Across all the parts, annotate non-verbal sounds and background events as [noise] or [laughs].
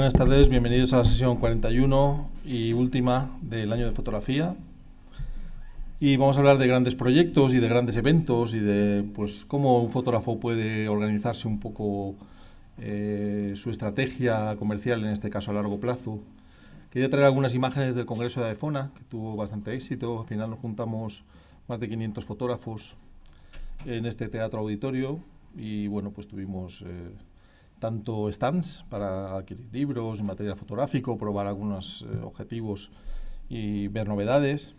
Buenas tardes, bienvenidos a la sesión 41 y última del año de fotografía. Y vamos a hablar de grandes proyectos y de grandes eventos y de pues cómo un fotógrafo puede organizarse un poco eh, su estrategia comercial, en este caso a largo plazo. Quería traer algunas imágenes del Congreso de Adefona, que tuvo bastante éxito. Al final nos juntamos más de 500 fotógrafos en este teatro auditorio y bueno, pues tuvimos... Eh, tanto stands para adquirir libros, y material fotográfico, probar algunos eh, objetivos y ver novedades,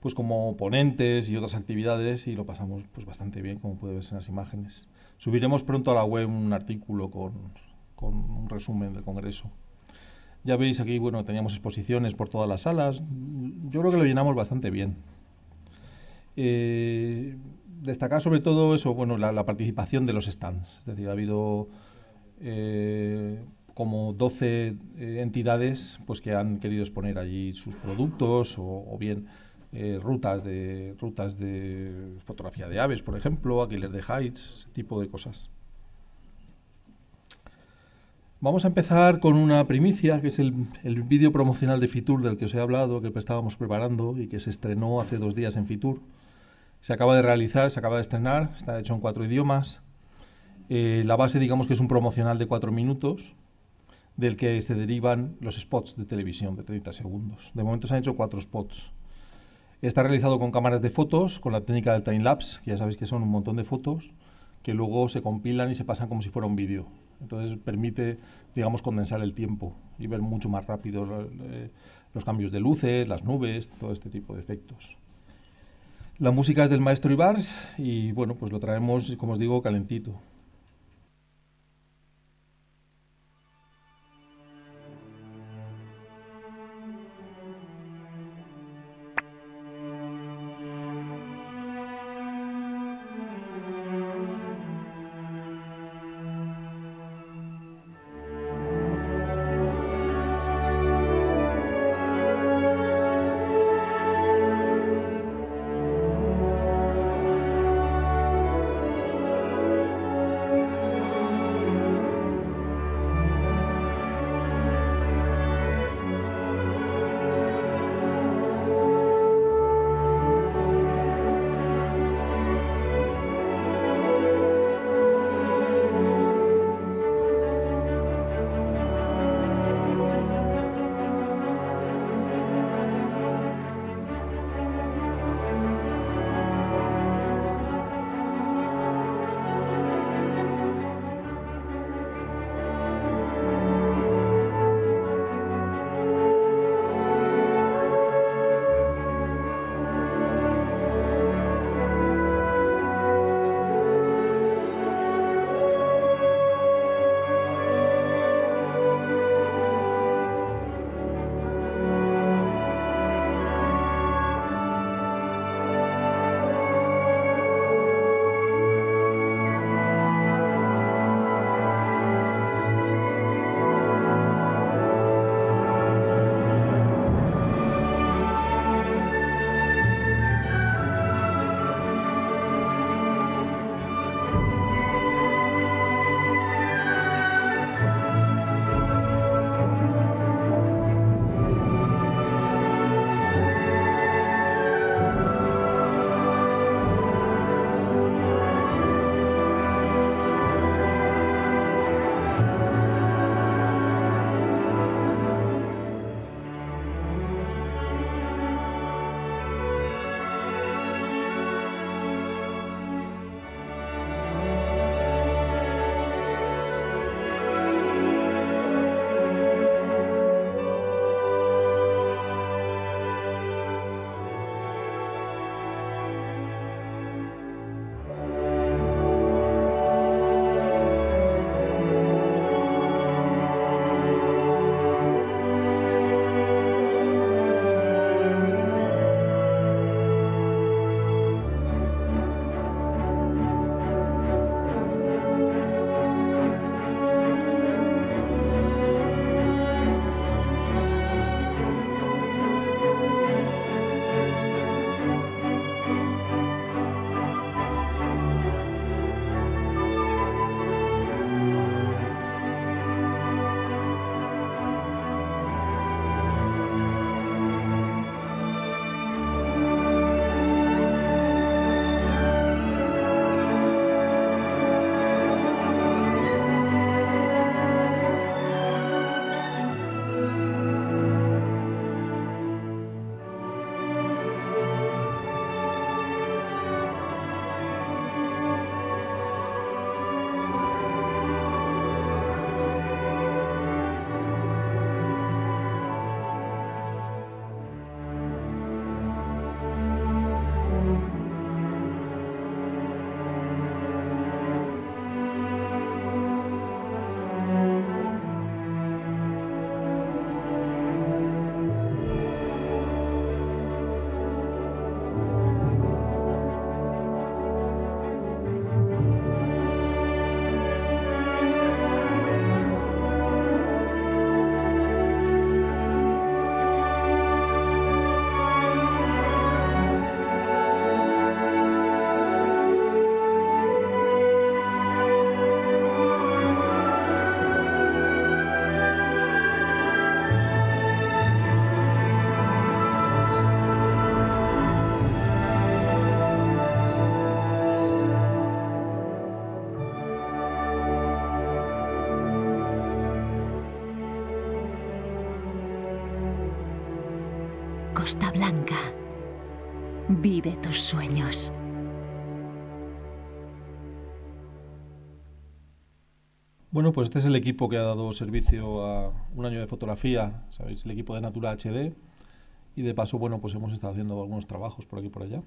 pues como ponentes y otras actividades y lo pasamos pues bastante bien, como puede verse en las imágenes. Subiremos pronto a la web un artículo con, un resumen del congreso. Ya veis aquí, bueno, teníamos exposiciones por todas las salas. Yo creo que lo llenamos bastante bien. Eh, destacar sobre todo eso, bueno, la, la participación de los stands. Es decir, ha habido eh, como 12 eh, entidades pues, que han querido exponer allí sus productos o, bien eh, rutas, de, rutas de fotografía de aves, por ejemplo, alquiler de Heights, ese tipo de cosas. Vamos a empezar con una primicia, que es el, el vídeo promocional de Fitur del que os he hablado, que estábamos preparando y que se estrenó hace dos días en Fitur. Se acaba de realizar, se acaba de estrenar, está hecho en cuatro idiomas. Eh, la base, digamos que es un promocional de cuatro minutos, del que se derivan los spots de televisión de 30 segundos. De momento se han hecho cuatro spots. Está realizado con cámaras de fotos, con la técnica del time-lapse, que ya sabéis que son un montón de fotos, que luego se compilan y se pasan como si fuera un vídeo. Entonces permite, digamos, condensar el tiempo y ver mucho más rápido eh, los cambios de luces, las nubes, todo este tipo de efectos. La música es del maestro Ibars y, bueno, pues lo traemos, como os digo, calentito. Costa Blanca. Vive tus sueños. Bueno, pues este es el equipo que ha dado servicio a un año de fotografía, ¿sabéis? El equipo de Natura HD. Y de paso, bueno, pues hemos estado haciendo algunos trabajos por aquí y por allá.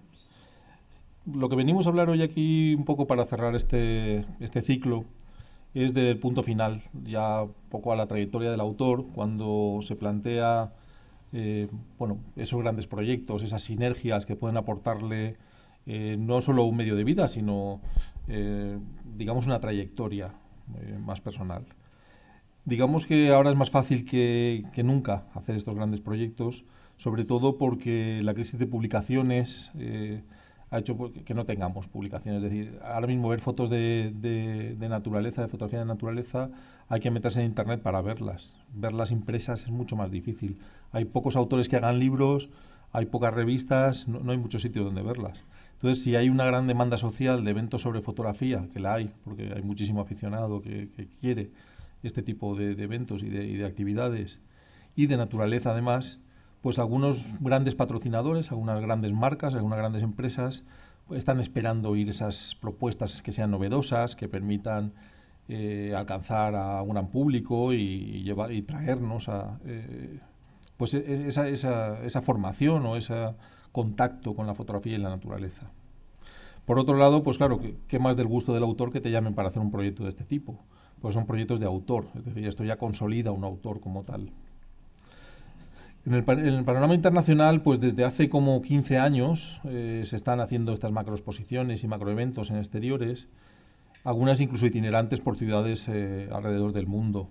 Lo que venimos a hablar hoy aquí, un poco para cerrar este, este ciclo, es del punto final, ya un poco a la trayectoria del autor, cuando se plantea eh, bueno, esos grandes proyectos, esas sinergias que pueden aportarle eh, no solo un medio de vida, sino, eh, digamos, una trayectoria más personal. Digamos que ahora es más fácil que, nunca hacer estos grandes proyectos, sobre todo porque la crisis de publicaciones ha hecho pues, que no tengamos publicaciones. Es decir, ahora mismo ver fotos de, naturaleza, de fotografía de naturaleza, hay que meterse en internet para verlas. Verlas impresas es mucho más difícil. Hay pocos autores que hagan libros, hay pocas revistas, no, hay mucho sitio donde verlas. Entonces, si hay una gran demanda social de eventos sobre fotografía, que la hay, porque hay muchísimo aficionado que, quiere este tipo de, eventos y de, actividades, y de naturaleza además, pues algunos grandes patrocinadores, algunas grandes marcas, algunas grandes empresas, están esperando oír esas propuestas que sean novedosas, que permitan eh, alcanzar a un gran público y, llevar, y traernos a eh, pues e, e, esa, formación o ese contacto con la fotografía y la naturaleza. Por otro lado, pues claro, ¿qué más del gusto del autor que te llamen para hacer un proyecto de este tipo? Pues son proyectos de autor, es decir, esto ya consolida un autor como tal. En el, panorama internacional, pues desde hace como 15 años eh, se están haciendo estas macroexposiciones y macroeventos en exteriores algunas incluso itinerantes por ciudades eh, alrededor del mundo.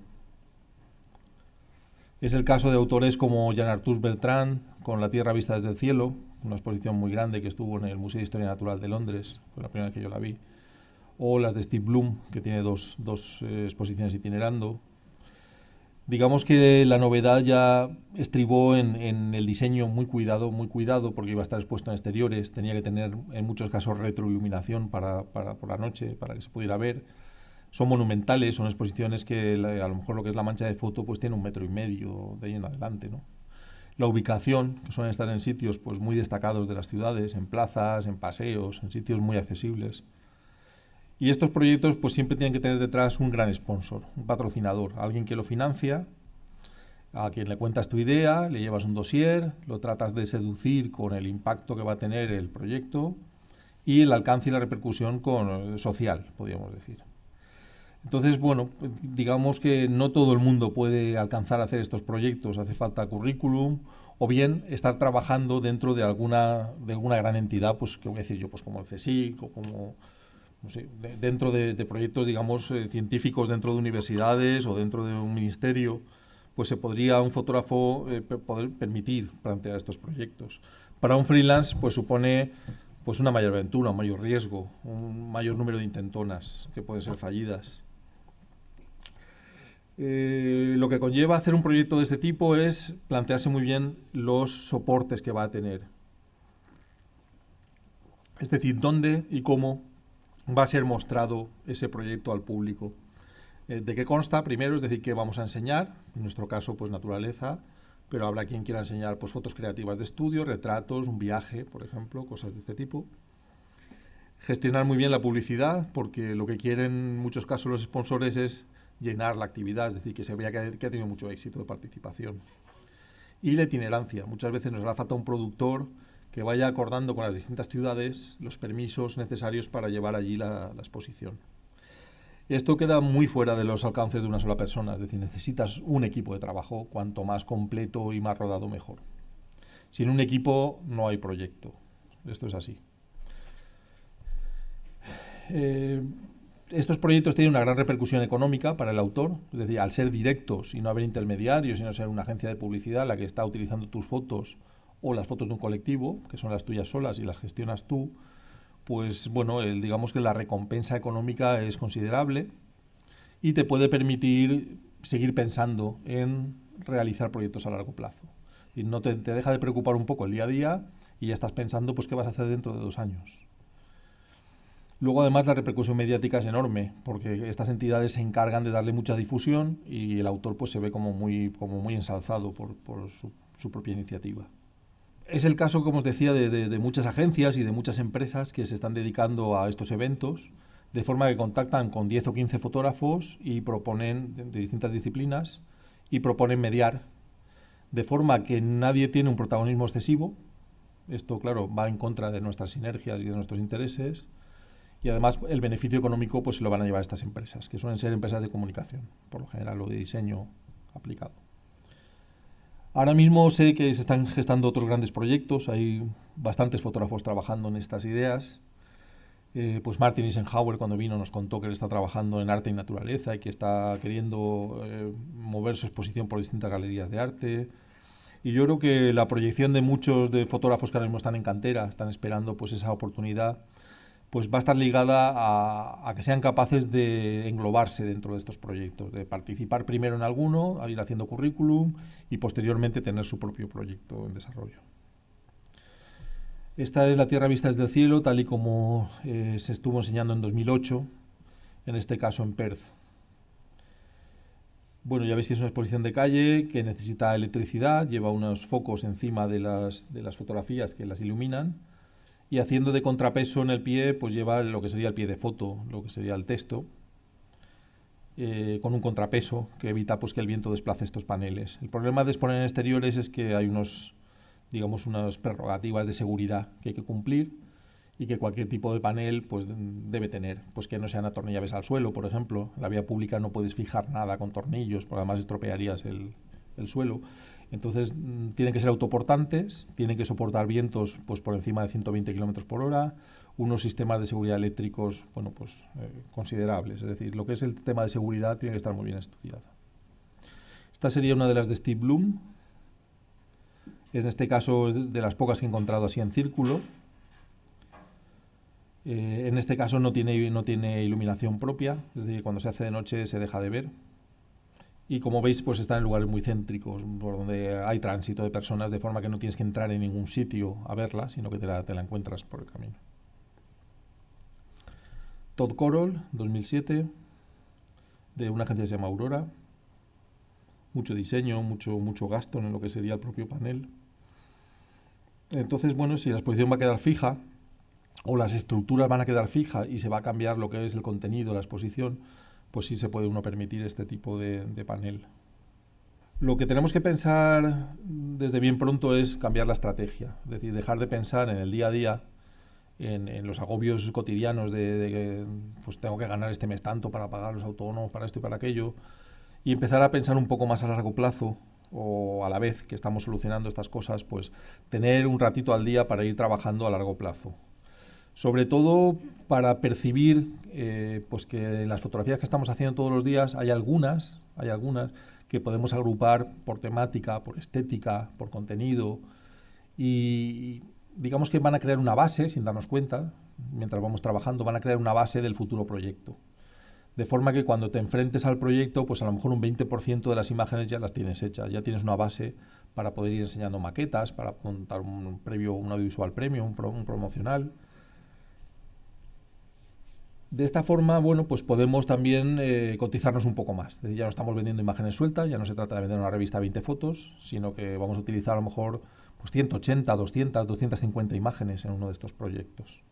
Es el caso de autores como Jean-Arthus Bertrand, con La Tierra vista desde el cielo, una exposición muy grande que estuvo en el Museo de Historia Natural de Londres, fue la primera vez que yo la vi, o las de Steve Bloom, que tiene dos, eh, exposiciones itinerando, Digamos que la novedad ya estribó en, el diseño muy cuidado, muy cuidado, porque iba a estar expuesto en exteriores, tenía que tener en muchos casos retroiluminación para, por la noche, para que se pudiera ver. Son monumentales, son exposiciones que a lo mejor lo que es la mancha de foto pues tiene un metro y medio de ahí en adelante. ¿no? La ubicación, que suelen estar en sitios pues, muy destacados de las ciudades, en plazas, en paseos, en sitios muy accesibles. Y estos proyectos pues siempre tienen que tener detrás un gran sponsor, un patrocinador, alguien que lo financia, a quien le cuentas tu idea, le llevas un dossier, lo tratas de seducir con el impacto que va a tener el proyecto y el alcance y la repercusión con, eh, social, podríamos decir. Entonces, bueno, digamos que no todo el mundo puede alcanzar a hacer estos proyectos, hace falta currículum o bien estar trabajando dentro de alguna, de alguna gran entidad, pues que voy a decir yo, pues como el CSIC o como dentro de, proyectos, digamos, eh, científicos dentro de universidades o dentro de un ministerio, pues se podría un fotógrafo eh, poder permitir plantear estos proyectos. Para un freelance, pues supone pues una mayor aventura, un mayor riesgo, un mayor número de intentonas que pueden ser fallidas. Eh, lo que conlleva hacer un proyecto de este tipo es plantearse muy bien los soportes que va a tener. Es decir, dónde y cómo va a ser mostrado ese proyecto al público. Eh, ¿De qué consta? Primero, es decir, que vamos a enseñar, en nuestro caso, pues naturaleza, pero habrá quien quiera enseñar pues, fotos creativas de estudio, retratos, un viaje, por ejemplo, cosas de este tipo. Gestionar muy bien la publicidad, porque lo que quieren en muchos casos los sponsores es llenar la actividad, es decir, que se vea que ha tenido mucho éxito de participación. Y la itinerancia. Muchas veces nos hará falta un productor que vaya acordando con las distintas ciudades los permisos necesarios para llevar allí la, exposición. Esto queda muy fuera de los alcances de una sola persona, es decir, necesitas un equipo de trabajo, cuanto más completo y más rodado mejor. Sin un equipo no hay proyecto, esto es así. Eh, estos proyectos tienen una gran repercusión económica para el autor, es decir, al ser directos y no haber intermediarios, sino ser una agencia de publicidad la que está utilizando tus fotos o las fotos de un colectivo, que son las tuyas solas y las gestionas tú, pues bueno, digamos que la recompensa económica es considerable y te puede permitir seguir pensando en realizar proyectos a largo plazo. Y no te, te deja de preocupar un poco el día a día y ya estás pensando pues qué vas a hacer dentro de dos años. Luego además la repercusión mediática es enorme, porque estas entidades se encargan de darle mucha difusión y el autor pues se ve como muy, como muy ensalzado por, por su propia iniciativa es el caso, como os decía, de, muchas agencias y de muchas empresas que se están dedicando a estos eventos, de forma que contactan con 10 o 15 fotógrafos y proponen de, distintas disciplinas y proponen mediar, de forma que nadie tiene un protagonismo excesivo. Esto, claro, va en contra de nuestras sinergias y de nuestros intereses. Y además el beneficio económico pues se lo van a llevar estas empresas, que suelen ser empresas de comunicación, por lo general, o de diseño aplicado. Ahora mismo sé que se están gestando otros grandes proyectos, hay bastantes fotógrafos trabajando en estas ideas. Eh, pues Martin Eisenhower cuando vino nos contó que él está trabajando en arte y naturaleza y que está queriendo eh, mover su exposición por distintas galerías de arte. Y yo creo que la proyección de muchos de fotógrafos que ahora mismo están en cantera, están esperando pues esa oportunidad pues va a estar ligada a, que sean capaces de englobarse dentro de estos proyectos, de participar primero en alguno, ir haciendo currículum y posteriormente tener su propio proyecto en desarrollo. Esta es la Tierra vista desde el cielo, tal y como eh, se estuvo enseñando en 2008, en este caso en Perth. Bueno, ya veis que es una exposición de calle que necesita electricidad, lleva unos focos encima de las, de las fotografías que las iluminan y haciendo de contrapeso en el pie, pues lleva lo que sería el pie de foto, lo que sería el texto, eh, con un contrapeso que evita pues, que el viento desplace estos paneles. El problema de exponer en exteriores es que hay unos, digamos, unas prerrogativas de seguridad que hay que cumplir y que cualquier tipo de panel pues, debe tener, pues que no sean atornillables al suelo, por ejemplo. En la vía pública no puedes fijar nada con tornillos, porque además estropearías el suelo. Entonces mm, tienen que ser autoportantes, tienen que soportar vientos pues, por encima de 120 km por hora, unos sistemas de seguridad eléctricos bueno, pues, eh, considerables. Es decir, lo que es el tema de seguridad tiene que estar muy bien estudiado. Esta sería una de las de Steve Bloom. En este caso es de las pocas que he encontrado así en círculo. Eh, en este caso no tiene, no tiene iluminación propia, es decir, cuando se hace de noche se deja de ver, y como veis pues están en lugares muy céntricos por donde hay tránsito de personas de forma que no tienes que entrar en ningún sitio a verla sino que te la, encuentras por el camino Todd Corol 2007 de una agencia que se llama Aurora mucho diseño mucho mucho gasto en lo que sería el propio panel entonces bueno si la exposición va a quedar fija o las estructuras van a quedar fijas y se va a cambiar lo que es el contenido de la exposición pues sí se puede uno permitir este tipo de, panel. Lo que tenemos que pensar desde bien pronto es cambiar la estrategia, es decir, dejar de pensar en el día a día, en, los agobios cotidianos de, de, pues tengo que ganar este mes tanto para pagar los autónomos, para esto y para aquello, y empezar a pensar un poco más a largo plazo o a la vez que estamos solucionando estas cosas, pues tener un ratito al día para ir trabajando a largo plazo sobre todo para percibir eh, pues que las fotografías que estamos haciendo todos los días hay algunas, hay algunas que podemos agrupar por temática, por estética, por contenido y digamos que van a crear una base, sin darnos cuenta, mientras vamos trabajando, van a crear una base del futuro proyecto. De forma que cuando te enfrentes al proyecto, pues a lo mejor un 20% de las imágenes ya las tienes hechas, ya tienes una base para poder ir enseñando maquetas, para contar un previo, un audiovisual premio, un promocional. De esta forma, bueno, pues podemos también eh, cotizarnos un poco más. ya no estamos vendiendo imágenes sueltas, ya no se trata de vender una revista 20 fotos, sino que vamos a utilizar a lo mejor pues 180, 200, 250 imágenes en uno de estos proyectos.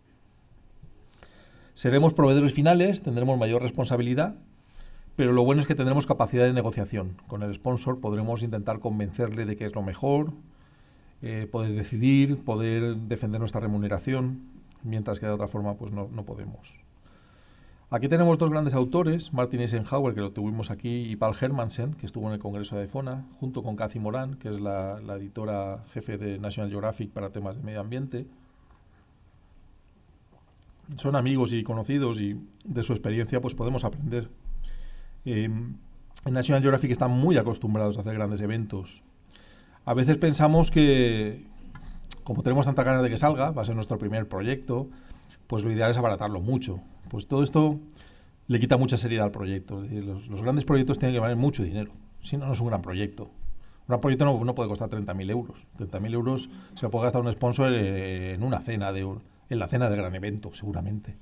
Seremos proveedores finales, tendremos mayor responsabilidad, pero lo bueno es que tendremos capacidad de negociación. Con el sponsor podremos intentar convencerle de que es lo mejor, eh, poder decidir, poder defender nuestra remuneración, mientras que de otra forma pues no, no podemos. Aquí tenemos dos grandes autores, Martin Eisenhower, que lo tuvimos aquí, y Paul Hermansen, que estuvo en el Congreso de FONA, junto con Cathy Morán, que es la, editora jefe de National Geographic para temas de medio ambiente. Son amigos y conocidos y de su experiencia pues podemos aprender. Em, en National Geographic están muy acostumbrados a hacer grandes eventos. A veces pensamos que, como tenemos tanta ganas de que salga, va a ser nuestro primer proyecto, pues lo ideal es abaratarlo mucho. Pues todo esto le quita mucha seriedad al proyecto. Los, grandes proyectos tienen que valer mucho dinero, si no, no es un gran proyecto. Un gran proyecto no, puede costar 30.000 euros. 30.000 euros se lo puede gastar un sponsor en una cena, de, en la cena del gran evento, seguramente.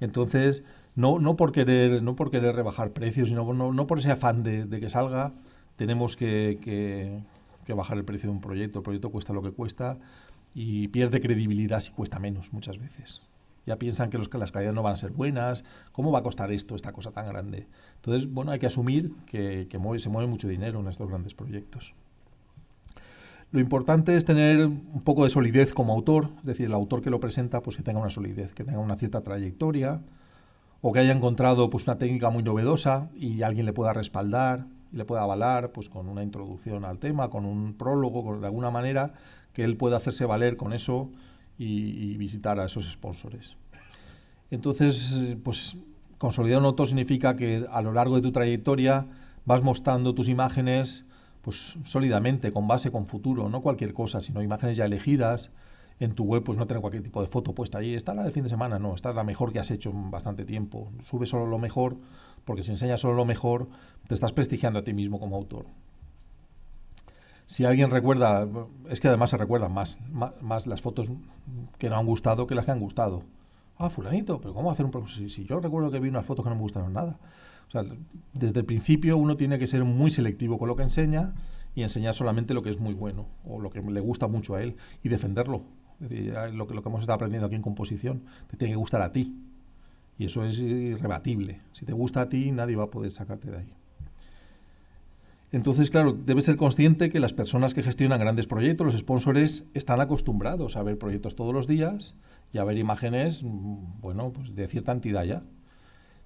Entonces, no, no, por, querer, no por querer rebajar precios, sino no, por ese afán de, que salga, tenemos que bajar el precio de un proyecto. El proyecto cuesta lo que cuesta y pierde credibilidad si cuesta menos muchas veces ya piensan que, los, las caídas no van a ser buenas, ¿cómo va a costar esto, esta cosa tan grande? Entonces, bueno, hay que asumir que, se mueve mucho dinero en estos grandes proyectos. Lo importante es tener un poco de solidez como autor, es decir, el autor que lo presenta, pues que tenga una solidez, que tenga una cierta trayectoria, o que haya encontrado pues una técnica muy novedosa y alguien le pueda respaldar y le pueda avalar pues con una introducción al tema, con un prólogo, de alguna manera que él pueda hacerse valer con eso y, visitar a esos sponsors. Entonces, pues consolidar un autor significa que a lo largo de tu trayectoria vas mostrando tus imágenes pues sólidamente, con base, con futuro, no cualquier cosa, sino imágenes ya elegidas. En tu web pues no tener cualquier tipo de foto puesta ahí. está la del fin de semana, no, está la mejor que has hecho en bastante tiempo. Sube solo lo mejor, porque si enseñas solo lo mejor, te estás prestigiando a ti mismo como autor si alguien recuerda, es que además se recuerdan más, más, las fotos que no han gustado que las que han gustado. Ah, fulanito, pero ¿cómo hacer un proceso? si yo recuerdo que vi unas fotos que no me gustaron nada. O sea, desde el principio uno tiene que ser muy selectivo con lo que enseña y enseñar solamente lo que es muy bueno o lo que le gusta mucho a él y defenderlo. Es decir, lo que, lo que hemos estado aprendiendo aquí en composición, te tiene que gustar a ti. Y eso es irrebatible. Si te gusta a ti, nadie va a poder sacarte de ahí. Entonces, claro, debe ser consciente que las personas que gestionan grandes proyectos, los sponsors, están acostumbrados a ver proyectos todos los días y a ver imágenes, mm, bueno, pues de cierta entidad ya.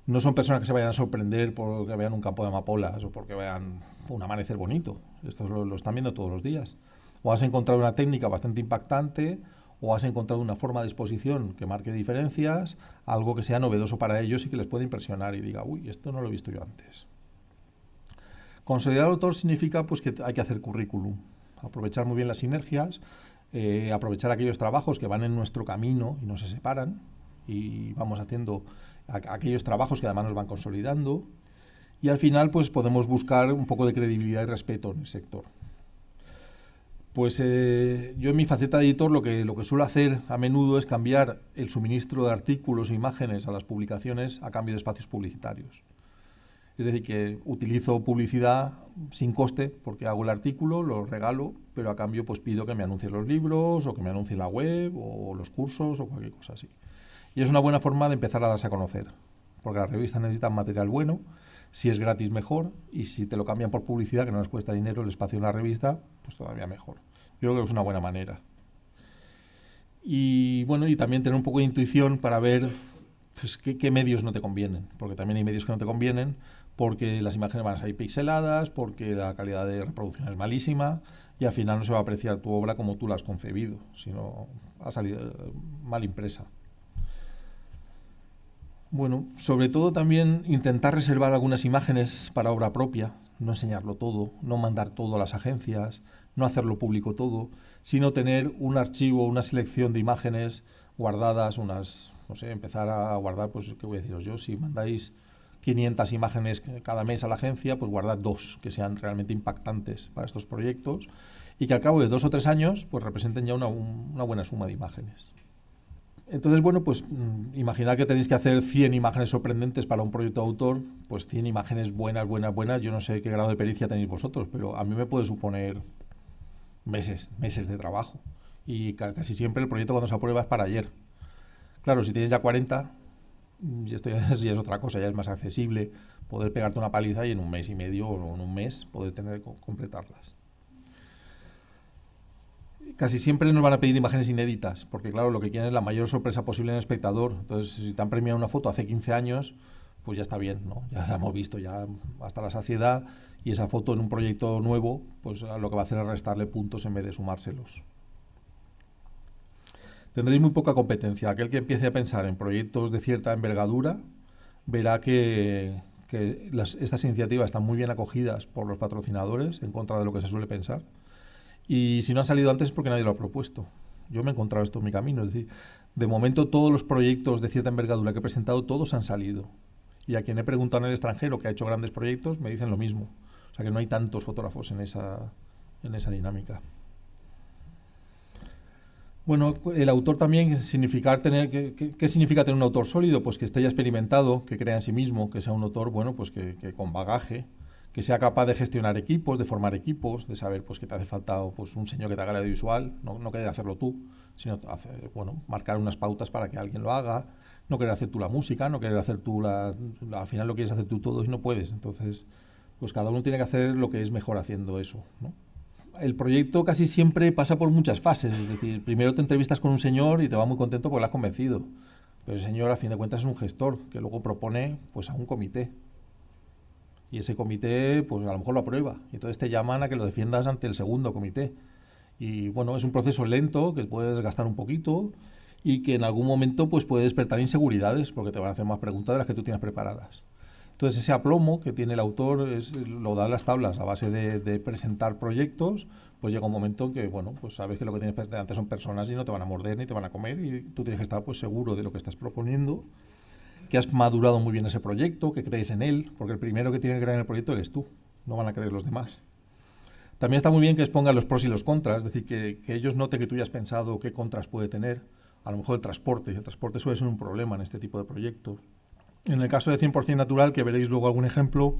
No son personas que se vayan a sorprender porque vean un campo de amapolas o porque vean un amanecer bonito. Esto lo, lo están viendo todos los días. O has encontrado una técnica bastante impactante o has encontrado una forma de exposición que marque diferencias, algo que sea novedoso para ellos y que les pueda impresionar y diga, uy, esto no lo he visto yo antes. Consolidar autor significa pues, que hay que hacer currículum, aprovechar muy bien las sinergias, eh, aprovechar aquellos trabajos que van en nuestro camino y no se separan, y vamos haciendo aquellos trabajos que además nos van consolidando, y al final pues podemos buscar un poco de credibilidad y respeto en el sector. Pues eh, yo en mi faceta de editor lo que, lo que suelo hacer a menudo es cambiar el suministro de artículos e imágenes a las publicaciones a cambio de espacios publicitarios. Es decir, que utilizo publicidad sin coste, porque hago el artículo, lo regalo, pero a cambio pues pido que me anuncien los libros, o que me anuncie la web, o los cursos, o cualquier cosa así. Y es una buena forma de empezar a darse a conocer, porque las revistas necesitan material bueno, si es gratis mejor, y si te lo cambian por publicidad, que no les cuesta dinero el espacio en la revista, pues todavía mejor. Yo creo que es una buena manera. Y bueno, y también tener un poco de intuición para ver pues, qué medios no te convienen, porque también hay medios que no te convienen, porque las imágenes van a salir pixeladas, porque la calidad de reproducción es malísima y al final no se va a apreciar tu obra como tú la has concebido, sino ha salido eh, mal impresa. Bueno, sobre todo también intentar reservar algunas imágenes para obra propia, no enseñarlo todo, no mandar todo a las agencias, no hacerlo público todo, sino tener un archivo, una selección de imágenes guardadas, unas, no sé, empezar a guardar, pues, ¿qué voy a deciros yo? Si mandáis 500 imágenes cada mes a la agencia, pues guardad dos que sean realmente impactantes para estos proyectos y que al cabo de dos o tres años pues representen ya una, buena suma de imágenes. Entonces, bueno, pues mm, imaginar que tenéis que hacer 100 imágenes sorprendentes para un proyecto de autor, pues 100 imágenes buenas, buenas, buenas, yo no sé qué grado de pericia tenéis vosotros, pero a mí me puede suponer meses, meses de trabajo. Y casi siempre el proyecto cuando se aprueba es para ayer. Claro, si tienes ya 40, y esto ya es, otra cosa, ya es más accesible poder pegarte una paliza y en un mes y medio o en un mes poder tener completarlas. Casi siempre nos van a pedir imágenes inéditas, porque claro, lo que quieren es la mayor sorpresa posible en el espectador. Entonces, si te han premiado una foto hace 15 años, pues ya está bien, ¿no? Ya la hemos visto ya hasta la saciedad y esa foto en un proyecto nuevo, pues lo que va a hacer es restarle puntos en vez de sumárselos tendréis muy poca competencia. Aquel que empiece a pensar en proyectos de cierta envergadura verá que, estas iniciativas están muy bien acogidas por los patrocinadores, en contra de lo que se suele pensar. Y si no han salido antes es porque nadie lo ha propuesto. Yo me he encontrado esto en mi camino. Es decir, de momento todos los proyectos de cierta envergadura que he presentado, todos han salido. Y a quien he preguntado en el extranjero que ha hecho grandes proyectos, me dicen lo mismo. O sea que no hay tantos fotógrafos en esa dinámica. Bueno, el autor también eh, significar tener ¿qué, qué, significa tener un autor sólido, pues que esté ya experimentado, que crea en sí mismo, que sea un autor bueno, pues que, con bagaje, que sea capaz de gestionar equipos, de formar equipos, de saber pues que te hace falta pues un señor que te haga el audiovisual, no, no querer hacerlo tú, sino bueno marcar unas pautas para que alguien lo haga, no querer hacer tú la música, no querer hacer tú la, al final lo quieres hacer tú todo y no puedes, entonces pues cada uno tiene que hacer lo que es mejor haciendo eso, ¿no? el proyecto casi siempre pasa por muchas fases. Es decir, primero te entrevistas con un señor y te va muy contento porque lo has convencido. Pero el señor, a fin de cuentas, es un gestor que luego propone pues, a un comité. Y ese comité, pues a lo mejor lo aprueba. Y entonces te llaman a que lo defiendas ante el segundo comité. Y bueno, es un proceso lento que puede desgastar un poquito y que en algún momento pues, puede despertar inseguridades porque te van a hacer más preguntas de las que tú tienes preparadas. Entonces ese aplomo que tiene el autor es, lo da las tablas a base de, presentar proyectos, pues llega un momento en que, bueno, pues sabes que lo que tienes delante son personas y no te van a morder ni te van a comer y tú tienes que estar pues seguro de lo que estás proponiendo, que has madurado muy bien ese proyecto, que crees en él, porque el primero que tiene que creer en el proyecto eres tú, no van a creer los demás. También está muy bien que expongan los pros y los contras, es decir, que, ellos noten que tú ya has pensado qué contras puede tener, a lo mejor el transporte, el transporte suele ser un problema en este tipo de proyectos en el caso de 100% natural, que veréis luego algún ejemplo,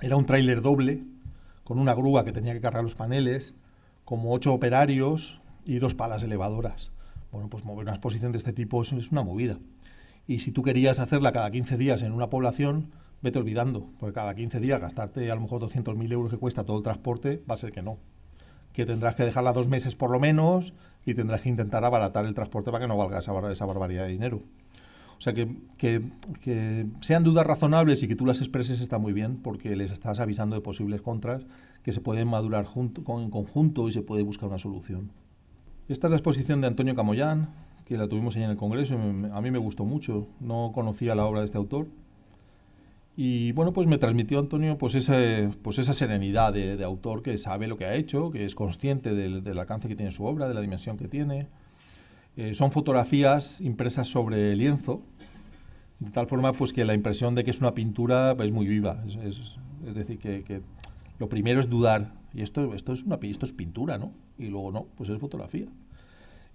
era un tráiler doble, con una grúa que tenía que cargar los paneles, como ocho operarios y dos palas elevadoras. Bueno, pues mover una exposición de este tipo es, una movida. Y si tú querías hacerla cada 15 días en una población, vete olvidando, porque cada 15 días gastarte a lo mejor 200.000 euros que cuesta todo el transporte, va a ser que no. Que tendrás que dejarla dos meses por lo menos y tendrás que intentar abaratar el transporte para que no valga esa barbaridad de dinero. O sea, que, sean dudas razonables y que tú las expreses está muy bien, porque les estás avisando de posibles contras que se pueden madurar junto, con, en conjunto y se puede buscar una solución. Esta es la exposición de Antonio Camoyán, que la tuvimos ahí en el Congreso a mí me gustó mucho. No conocía la obra de este autor. Y bueno, pues me transmitió Antonio pues, pues esa serenidad de, autor que sabe lo que ha hecho, que es consciente del, alcance que tiene su obra, de la dimensión que tiene. Eh, son fotografías impresas sobre lienzo, de tal forma pues que la impresión de que es una pintura es muy viva. Es, decir, que, lo primero es dudar, y esto, esto, es una, es pintura, ¿no? Y luego no, pues es fotografía.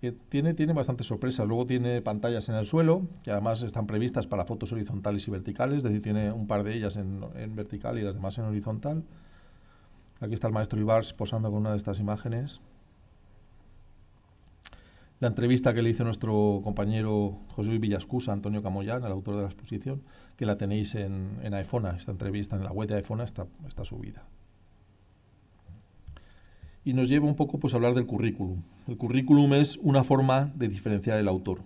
Eh, tiene, tiene bastante sorpresa. Luego tiene pantallas en el suelo, que además están previstas para fotos horizontales y verticales, es decir, tiene un par de ellas en, vertical y las demás en horizontal. Aquí está el maestro Ibars posando con una de estas imágenes la entrevista que le hizo nuestro compañero José Luis Villascusa, Antonio Camoyán, el autor de la exposición, que la tenéis en, en esta entrevista en la web de iphone está, subida. Y nos lleva un poco pues, a hablar del currículum. El currículum es una forma de diferenciar el autor.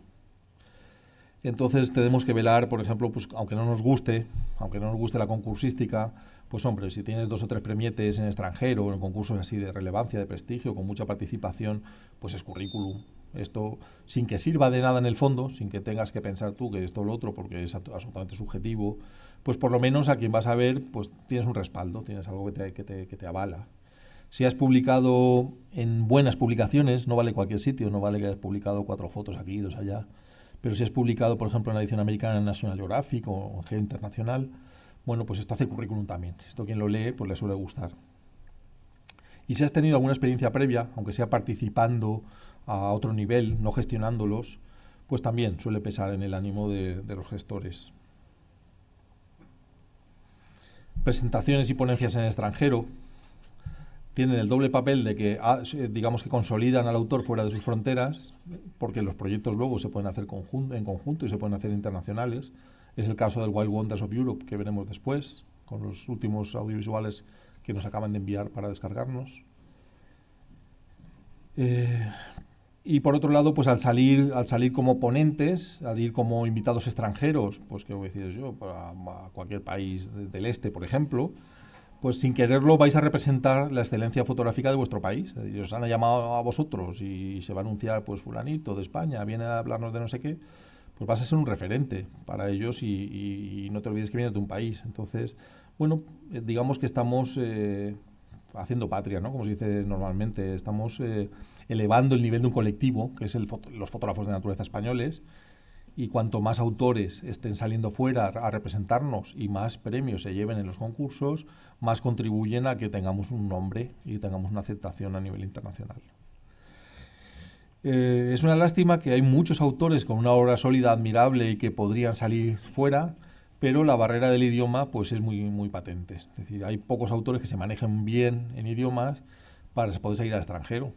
Entonces tenemos que velar, por ejemplo, pues aunque no nos guste, aunque no nos guste la concursística, pues hombre, si tienes dos o tres premietes en extranjero, en concursos así de relevancia, de prestigio, con mucha participación, pues es currículum, esto sin que sirva de nada en el fondo, sin que tengas que pensar tú que esto o lo otro, porque es absolutamente subjetivo, pues por lo menos a quien vas a ver, pues tienes un respaldo, tienes algo que te, avala. Si has publicado en buenas publicaciones, no vale cualquier sitio, no vale que hayas publicado cuatro fotos aquí, dos allá, pero si has publicado, por ejemplo, en la edición americana National Geographic o en G Internacional, bueno, pues esto hace currículum también. Esto quien lo lee, pues le suele gustar. Y si has tenido alguna experiencia previa, aunque sea participando a otro nivel, no gestionándolos, pues también suele pesar en el ánimo de, los gestores. Presentaciones y ponencias en extranjero tienen el doble papel de que, ah, digamos que consolidan al autor fuera de sus fronteras, porque los proyectos luego se pueden hacer en conjunto y se pueden hacer internacionales. Es el caso del Wild Wonders of Europe, que veremos después, con los últimos audiovisuales que nos acaban de enviar para descargarnos. Eh, y por otro lado, pues al salir, al salir como ponentes, al ir como invitados extranjeros, pues qué voy a decir yo, para cualquier país del este, por ejemplo, pues sin quererlo vais a representar la excelencia fotográfica de vuestro país. Ellos han llamado a vosotros y se va a anunciar, pues fulanito de España viene a hablarnos de no sé qué, pues vas a ser un referente para ellos y, no te olvides que vienes de un país. Entonces, bueno, eh, digamos que estamos eh, haciendo patria, ¿no? Como se dice normalmente, estamos eh, elevando el nivel de un colectivo, que es los fotógrafos de naturaleza españoles, y cuanto más autores estén saliendo fuera a representarnos y más premios se lleven en los concursos, más contribuyen a que tengamos un nombre y tengamos una aceptación a nivel internacional. es una lástima que hay muchos autores con una obra sólida, admirable y que podrían salir fuera, pero la barrera del idioma pues es muy, muy patente. Es decir, hay pocos autores que se manejen bien en idiomas para poder salir al extranjero.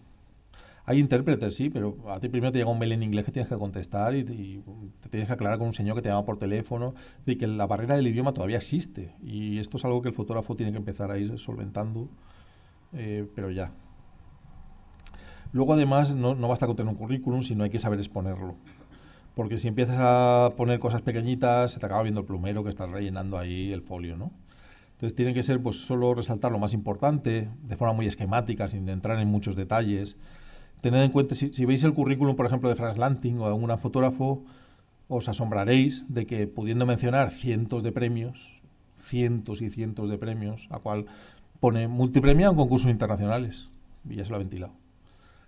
Hay intérpretes, sí, pero a ti primero te llega un mail en inglés que tienes que contestar y, te tienes que aclarar con un señor que te llama por teléfono. de que la barrera del idioma todavía existe y esto es algo que el fotógrafo tiene que empezar a ir solventando, eh, pero ya. Luego, además, no, no basta con tener un currículum, sino hay que saber exponerlo. Porque si empiezas a poner cosas pequeñitas, se te acaba viendo el plumero que estás rellenando ahí el folio, ¿no? Entonces tiene que ser pues solo resaltar lo más importante, de forma muy esquemática, sin entrar en muchos detalles. Tened en cuenta, si, veis el currículum, por ejemplo, de Franz Lanting o de algún fotógrafo, os asombraréis de que pudiendo mencionar cientos de premios, cientos y cientos de premios, a cual pone multipremiado en concursos internacionales. Y ya se lo ha ventilado.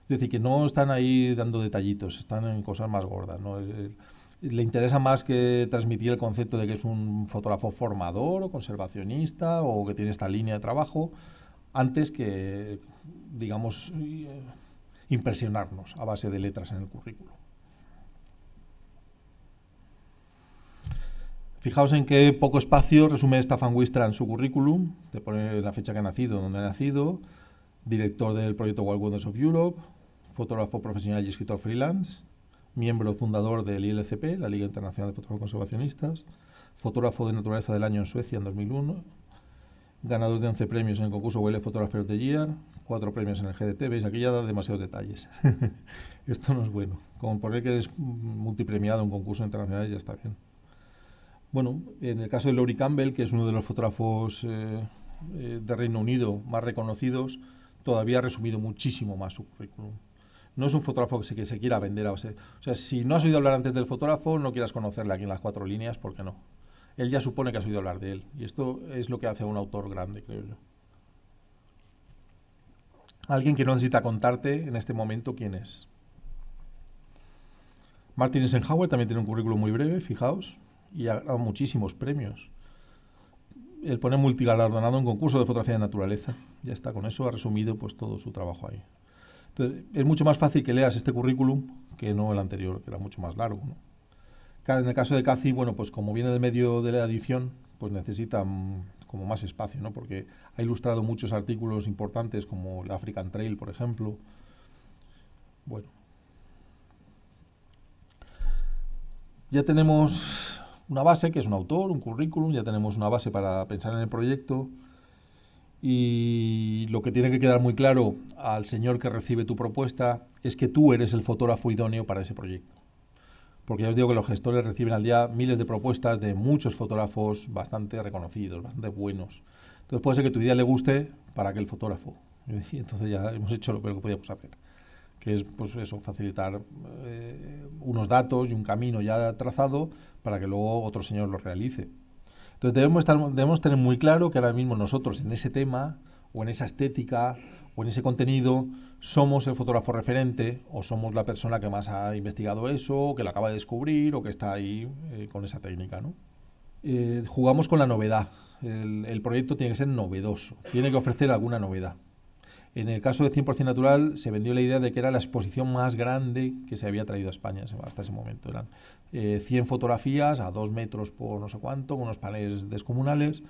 Es decir, que no están ahí dando detallitos, están en cosas más gordas. le interesa más que transmitir el concepto de que es un fotógrafo formador o conservacionista o que tiene esta línea de trabajo antes que, digamos, impresionarnos a base de letras en el currículo. Fijaos en qué poco espacio resume esta Wistra en su currículum. Te pone la fecha que ha nacido, donde ha nacido, director del proyecto Wild Wonders of Europe, fotógrafo profesional y escritor freelance, miembro fundador del ILCP, la Liga Internacional de Fotógrafos Conservacionistas, fotógrafo de naturaleza del año en Suecia en 2001, ganador de 11 premios en el concurso WL Photographer of the Year, 4 premios en el GDT, veis, aquí ya da demasiados detalles. [laughs] Esto no es bueno. Como poner que es multipremiado en concurso internacional ya está bien. Bueno, en el caso de Laurie Campbell, que es uno de los fotógrafos eh, eh, de Reino Unido más reconocidos, todavía ha resumido muchísimo más su currículum no es un fotógrafo que se, quiera vender. O sea, o sea, si no has oído hablar antes del fotógrafo, no quieras conocerle aquí en las cuatro líneas, porque no. Él ya supone que has oído hablar de él. Y esto es lo que hace a un autor grande, creo yo. Alguien que no necesita contarte en este momento quién es. Martin Eisenhower también tiene un currículum muy breve, fijaos, y ha ganado muchísimos premios. El pone multigalardonado en concurso de fotografía de naturaleza. Ya está, con eso ha resumido pues todo su trabajo ahí. Entonces, es mucho más fácil que leas este currículum que no el anterior, que era mucho más largo. En el caso de CACI, bueno, pues como viene del medio de la edición, pues necesita mm, como más espacio, ¿no? Porque ha ilustrado muchos artículos importantes como el African Trail, por ejemplo. Bueno. Ya tenemos una base que es un autor, un currículum, ya tenemos una base para pensar en el proyecto, y lo que tiene que quedar muy claro al señor que recibe tu propuesta es que tú eres el fotógrafo idóneo para ese proyecto. Porque ya os digo que los gestores reciben al día miles de propuestas de muchos fotógrafos bastante reconocidos, bastante buenos. Entonces puede ser que tu idea le guste para aquel fotógrafo. [laughs] entonces ya hemos hecho lo, que podíamos hacer, que es pues eso, facilitar eh, unos datos y un camino ya trazado para que luego otro señor lo realice. Entonces debemos, tener muy claro que ahora mismo nosotros en ese tema o en esa estética o en ese contenido somos el fotógrafo referente o somos la persona que más ha investigado eso, o que lo acaba de descubrir o que está ahí eh, con esa técnica. ¿no? Eh, jugamos con la novedad. el proyecto tiene que ser novedoso, tiene que ofrecer alguna novedad. En el caso de 100% natural se vendió la idea de que era la exposición más grande que se había traído a España hasta ese momento. Eran 100 eh, fotografías a 2 metros por no sé cuánto, con unos paneles descomunales.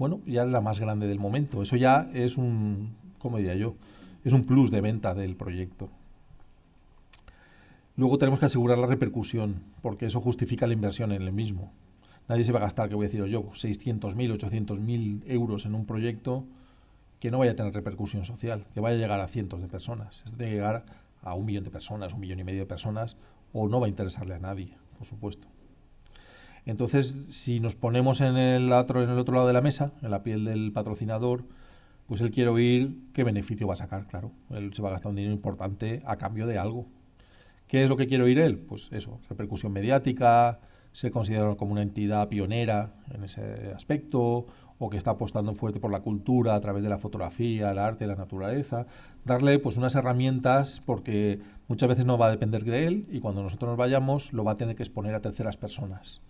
Bueno, ya es la más grande del momento. Eso ya es un, ¿cómo diría yo? Es un plus de venta del proyecto. Luego tenemos que asegurar la repercusión, porque eso justifica la inversión en el mismo. Nadie se va a gastar, que voy a decir yo, 600.000, 800.000 euros en un proyecto que no vaya a tener repercusión social, que vaya a llegar a cientos de personas. Esto de llegar a un millón de personas, un millón y medio de personas, o no va a interesarle a nadie, por supuesto. Entonces, si nos ponemos en el otro, en el otro lado de la mesa, en la piel del patrocinador, pues él quiere oír qué beneficio va a sacar, claro. Él se va a gastar un dinero importante a cambio de algo. ¿Qué es lo que quiere oír él? Pues eso, repercusión mediática, se considera como una entidad pionera en ese aspecto o que está apostando fuerte por la cultura a través de la fotografía, el arte, la naturaleza, darle pues unas herramientas porque muchas veces no va a depender de él y cuando nosotros nos vayamos lo va a tener que exponer a terceras personas.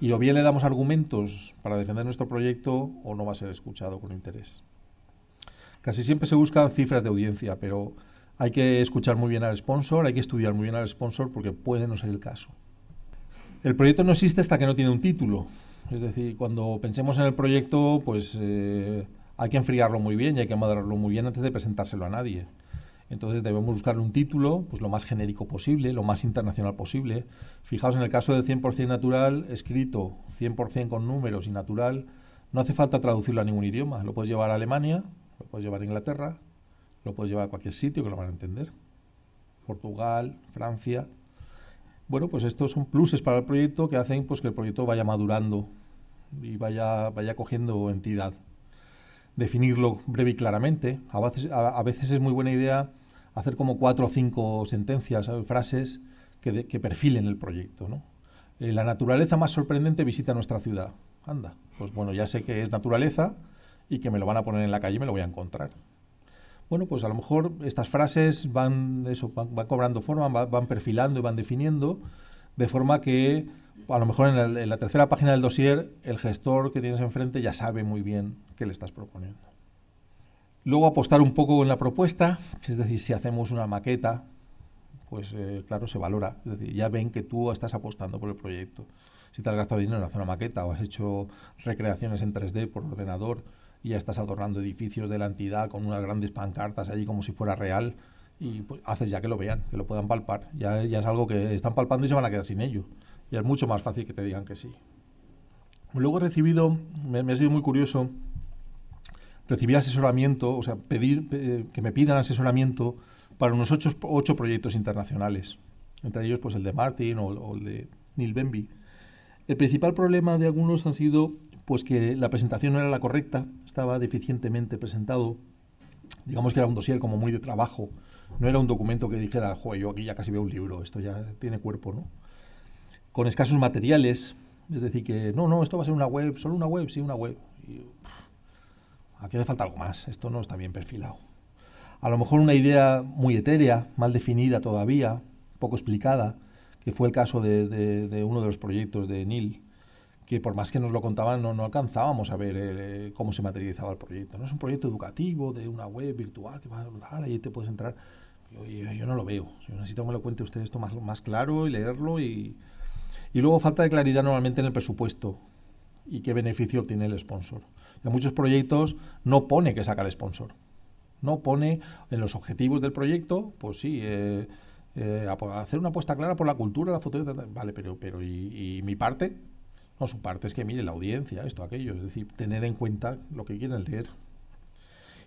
Y o bien le damos argumentos para defender nuestro proyecto o no va a ser escuchado con interés. Casi siempre se buscan cifras de audiencia, pero hay que escuchar muy bien al sponsor, hay que estudiar muy bien al sponsor porque puede no ser el caso. El proyecto no existe hasta que no tiene un título. Es decir, cuando pensemos en el proyecto, pues eh, hay que enfriarlo muy bien y hay que madurarlo muy bien antes de presentárselo a nadie. Entonces debemos buscar un título pues, lo más genérico posible, lo más internacional posible. Fijaos, en el caso del 100% natural, escrito 100% con números y natural, no hace falta traducirlo a ningún idioma. Lo puedes llevar a Alemania, lo puedes llevar a Inglaterra, lo puedes llevar a cualquier sitio que lo van a entender. Portugal, Francia, bueno, pues estos son pluses para el proyecto que hacen pues, que el proyecto vaya madurando y vaya, vaya cogiendo entidad. Definirlo breve y claramente. A veces, a, veces es muy buena idea hacer como cuatro o cinco sentencias, frases que, perfilen el proyecto. Eh, la naturaleza más sorprendente visita nuestra ciudad. Anda, pues bueno, ya sé que es naturaleza y que me lo van a poner en la calle y me lo voy a encontrar bueno, pues a lo mejor estas frases van, eso, van, cobrando forma, van, perfilando y van definiendo, de forma que a lo mejor en, la tercera página del dossier el gestor que tienes enfrente ya sabe muy bien qué le estás proponiendo. Luego apostar un poco en la propuesta, es decir, si hacemos una maqueta, pues eh, claro, se valora. Es decir, ya ven que tú estás apostando por el proyecto. Si te has gastado dinero en hacer una maqueta o has hecho recreaciones en 3D por ordenador, y ya estás adornando edificios de la entidad con unas grandes pancartas allí como si fuera real y pues, haces ya que lo vean, que lo puedan palpar. Ya, ya es algo que están palpando y se van a quedar sin ello. Y es mucho más fácil que te digan que sí. Luego he recibido, me, ha sido muy curioso, recibir asesoramiento, o sea, pedir que me pidan asesoramiento para unos ocho, proyectos internacionales, entre ellos pues el de Martin o, el de Neil Bemby. El principal problema de algunos han sido pues que la presentación no era la correcta, estaba deficientemente presentado, digamos que era un dossier como muy de trabajo, no era un documento que dijera, joder, yo aquí ya casi veo un libro, esto ya tiene cuerpo, ¿no? Con escasos materiales, es decir, que no, no, esto va a ser una web, solo una web, sí, una web. aquí hace falta algo más, esto no está bien perfilado. A lo mejor una idea muy etérea, mal definida todavía, poco explicada, que fue el caso de, de uno de los proyectos de Neil, que por más que nos lo contaban no, no alcanzábamos a ver eh, cómo se materializaba el proyecto. No es un proyecto educativo de una web virtual que va a hablar, ahí te puedes entrar. Yo, no lo veo. Yo necesito que me lo cuente usted esto más, claro y leerlo. Y, y luego falta de claridad normalmente en el presupuesto y qué beneficio obtiene el sponsor. En muchos proyectos no pone que saca el sponsor. No pone en los objetivos del proyecto, pues sí, eh, eh, hacer una apuesta clara por la cultura, la fotografía, vale, pero, pero y mi parte? No, su parte es que mire la audiencia, esto, aquello, es decir, tener en cuenta lo que quieren leer.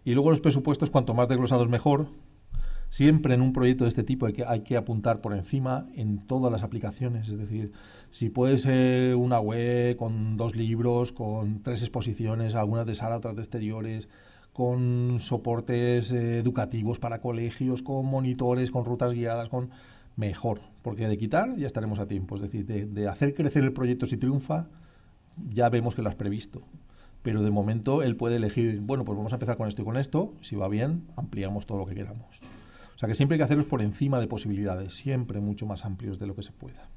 Y luego los presupuestos, cuanto más desglosados mejor. Siempre en un proyecto de este tipo hay que, hay que apuntar por encima en todas las aplicaciones. Es decir, si puede ser una web con dos libros, con tres exposiciones, algunas de sala, otras de exteriores, con soportes eh, educativos para colegios, con monitores, con rutas guiadas, con mejor, porque de quitar ya estaremos a tiempo, es decir, de, hacer crecer el proyecto si triunfa, ya vemos que lo has previsto pero de momento él puede elegir, bueno, pues vamos a empezar con esto y con esto, si va bien, ampliamos todo lo que queramos. O sea que siempre hay que hacerlos por encima de posibilidades, siempre mucho más amplios de lo que se pueda.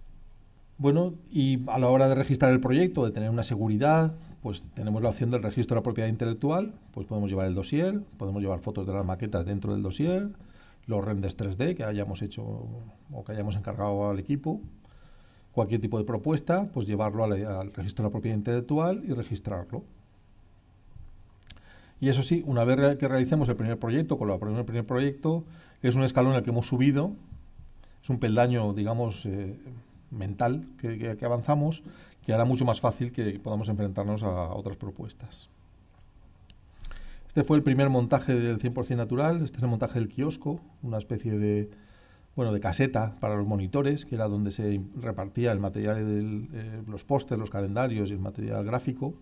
Bueno, y a la hora de registrar el proyecto, de tener una seguridad, pues tenemos la opción del registro de la propiedad intelectual, pues podemos llevar el dossier, podemos llevar fotos de las maquetas dentro del dossier, los renders 3D que hayamos hecho o que hayamos encargado al equipo, cualquier tipo de propuesta, pues llevarlo al, registro de la propiedad intelectual y registrarlo. Y eso sí, una vez que realicemos el primer proyecto, con el primer proyecto, es un escalón en el que hemos subido, es un peldaño, digamos, eh, mental que, avanzamos, que hará mucho más fácil que podamos enfrentarnos a otras propuestas. Este fue el primer montaje del 100% natural, este es el montaje del kiosco, una especie de, bueno, de caseta para los monitores, que era donde se repartía el material, de eh, los pósteres, los calendarios y el material gráfico.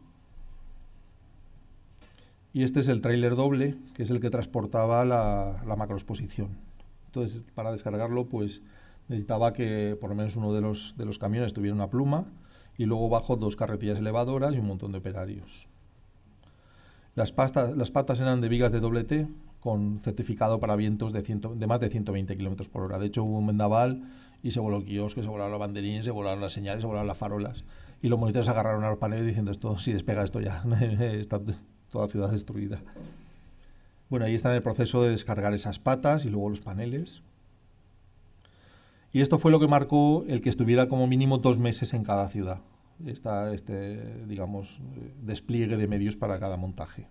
Y este es el tráiler doble, que es el que transportaba la, macroexposición. Entonces, para descargarlo, pues necesitaba que por lo menos uno de los, de los camiones tuviera una pluma y luego bajo dos carretillas elevadoras y un montón de operarios. Las, patas eran de vigas de doble T con certificado para vientos de, más de 120 km por hora. De hecho, hubo un vendaval y se voló el kiosque, se volaron las banderines, se volaron las señales, se volaron las farolas. Y los monitores agarraron a los paneles diciendo esto, si despega esto ya, [laughs] está toda la ciudad destruida. Bueno, ahí está en el proceso de descargar esas patas y luego los paneles. Y esto fue lo que marcó el que estuviera como mínimo dos meses en cada ciudad esta, este, digamos, despliegue de medios para cada montaje.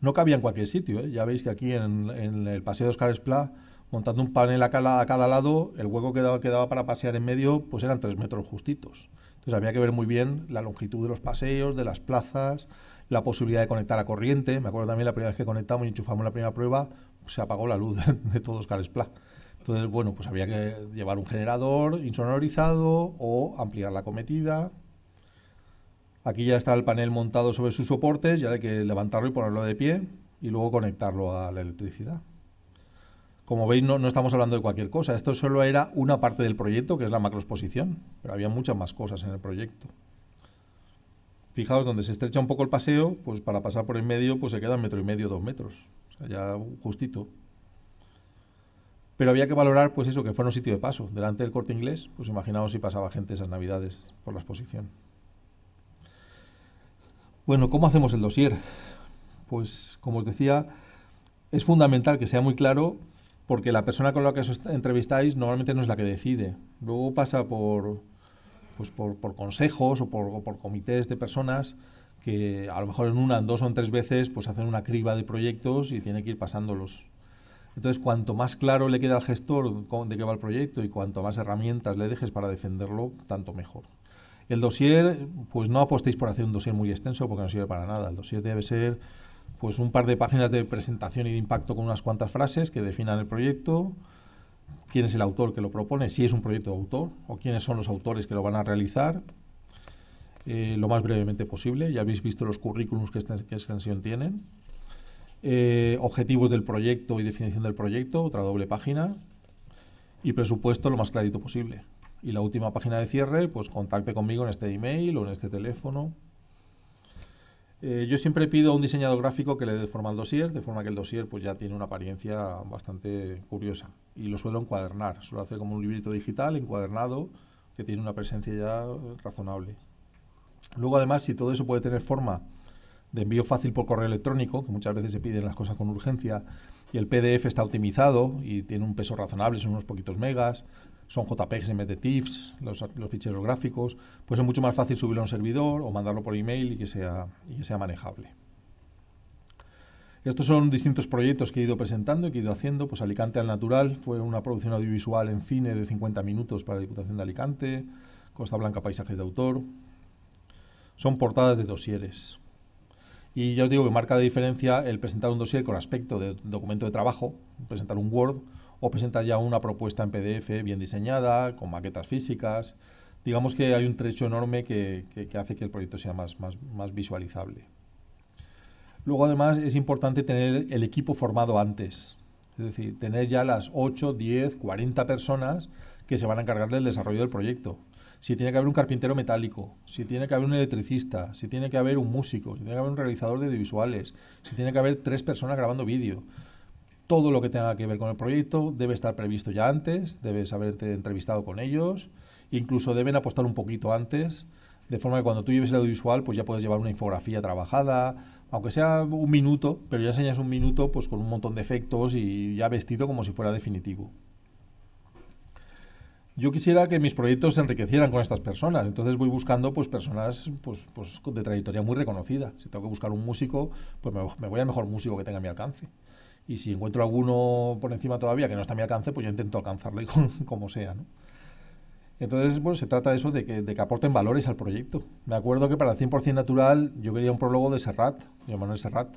No cabía en cualquier sitio, ¿eh? ya veis que aquí en, el paseo de Oscar Esplá, montando un panel a cada, a cada lado, el hueco que daba, para pasear en medio, pues eran tres metros justitos. Entonces había que ver muy bien la longitud de los paseos, de las plazas, la posibilidad de conectar a corriente. Me acuerdo también la primera vez que conectamos y enchufamos la primera prueba, se apagó la luz [laughs] de, de todo Oscar Esplá. Entonces, bueno, pues había que llevar un generador insonorizado o ampliar la cometida. Aquí ya está el panel montado sobre sus soportes, ya hay que levantarlo y ponerlo de pie y luego conectarlo a la electricidad. Como veis, no, estamos hablando de cualquier cosa. Esto solo era una parte del proyecto, que es la macroexposición, pero había muchas más cosas en el proyecto. Fijaos, donde se estrecha un poco el paseo, pues para pasar por el medio, pues se queda un metro y medio, dos metros. O sea, ya justito. Pero había que valorar, pues eso, que fuera un sitio de paso. Delante del corte inglés, pues imaginaos si pasaba gente esas navidades por la exposición. Bueno, ¿cómo hacemos el dossier? Pues, como os decía, es fundamental que sea muy claro porque la persona con la que os entrevistáis normalmente no es la que decide. Luego pasa por, pues por, consejos o por, comités de personas que a lo mejor en una, dos o en tres veces pues hacen una criba de proyectos y tiene que ir pasándolos. Entonces, cuanto más claro le queda al gestor de qué va el proyecto y cuanto más herramientas le dejes para defenderlo, tanto mejor. El dossier, pues no apostéis por hacer un dossier muy extenso porque no sirve para nada. El dossier debe ser pues un par de páginas de presentación y de impacto con unas cuantas frases que definan el proyecto, quién es el autor que lo propone, si es un proyecto de autor o quiénes son los autores que lo van a realizar, eh, lo más brevemente posible. Ya habéis visto los currículums que esta extensión tienen. Eh, objetivos del proyecto y definición del proyecto, otra doble página, y presupuesto lo más clarito posible. Y la última página de cierre, pues contacte conmigo en este email o en este teléfono. Eh, yo siempre pido a un diseñador gráfico que le dé forma al dossier, de forma que el dossier pues, ya tiene una apariencia bastante curiosa. Y lo suelo encuadernar, suelo hacer como un librito digital encuadernado que tiene una presencia ya razonable. Luego, además, si todo eso puede tener forma de envío fácil por correo electrónico, que muchas veces se piden las cosas con urgencia, y el PDF está optimizado y tiene un peso razonable, son unos poquitos megas, son JPEGs en vez los, los, ficheros gráficos, pues es mucho más fácil subirlo a un servidor o mandarlo por email y que sea, y que sea manejable. Estos son distintos proyectos que he ido presentando y que he ido haciendo. Pues Alicante al Natural fue una producción audiovisual en cine de 50 minutos para la Diputación de Alicante, Costa Blanca Paisajes de Autor. Son portadas de dosieres. Y ya os digo que marca la diferencia el presentar un dossier con aspecto de documento de trabajo, presentar un Word o presentar ya una propuesta en PDF bien diseñada, con maquetas físicas. Digamos que hay un trecho enorme que, hace que el proyecto sea más, más, más visualizable. Luego además es importante tener el equipo formado antes, es decir, tener ya las 8, 10, 40 personas que se van a encargar del desarrollo del proyecto si tiene que haber un carpintero metálico, si tiene que haber un electricista, si tiene que haber un músico, si tiene que haber un realizador de audiovisuales, si tiene que haber tres personas grabando vídeo. Todo lo que tenga que ver con el proyecto debe estar previsto ya antes, debes haberte entrevistado con ellos, incluso deben apostar un poquito antes, de forma que cuando tú lleves el audiovisual, pues ya puedes llevar una infografía trabajada, aunque sea un minuto, pero ya enseñas un minuto pues con un montón de efectos y ya vestido como si fuera definitivo yo quisiera que mis proyectos se enriquecieran con estas personas. Entonces voy buscando pues personas pues, pues de trayectoria muy reconocida. Si tengo que buscar un músico, pues me, voy al mejor músico que tenga a mi alcance. Y si encuentro alguno por encima todavía que no está a mi alcance, pues yo intento alcanzarlo y [laughs] como sea, Entonces, bueno, se trata de eso, de que, de que, aporten valores al proyecto. Me acuerdo que para el 100% natural yo quería un prólogo de Serrat, de Manuel Serrat,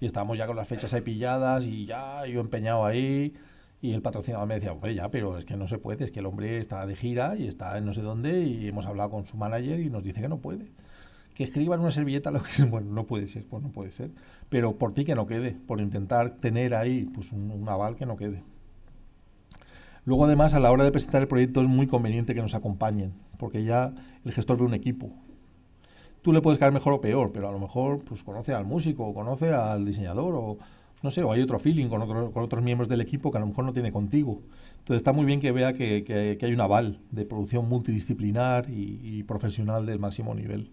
y estábamos ya con las fechas ahí pilladas y ya, yo empeñado ahí, y el patrocinador me decía, pues ya, pero es que no se puede, es que el hombre está de gira y está en no sé dónde y hemos hablado con su manager y nos dice que no puede. Que escriban una servilleta lo que [laughs] bueno, no puede ser, pues no puede ser. Pero por ti que no quede, por intentar tener ahí pues un, aval que no quede. Luego además a la hora de presentar el proyecto es muy conveniente que nos acompañen, porque ya el gestor ve un equipo. Tú le puedes caer mejor o peor, pero a lo mejor pues conoce al músico, o conoce al diseñador o no sé, o hay otro feeling con, con otros miembros del equipo que a lo mejor no tiene contigo. Entonces está muy bien que vea que, hay un aval de producción multidisciplinar y, profesional del máximo nivel.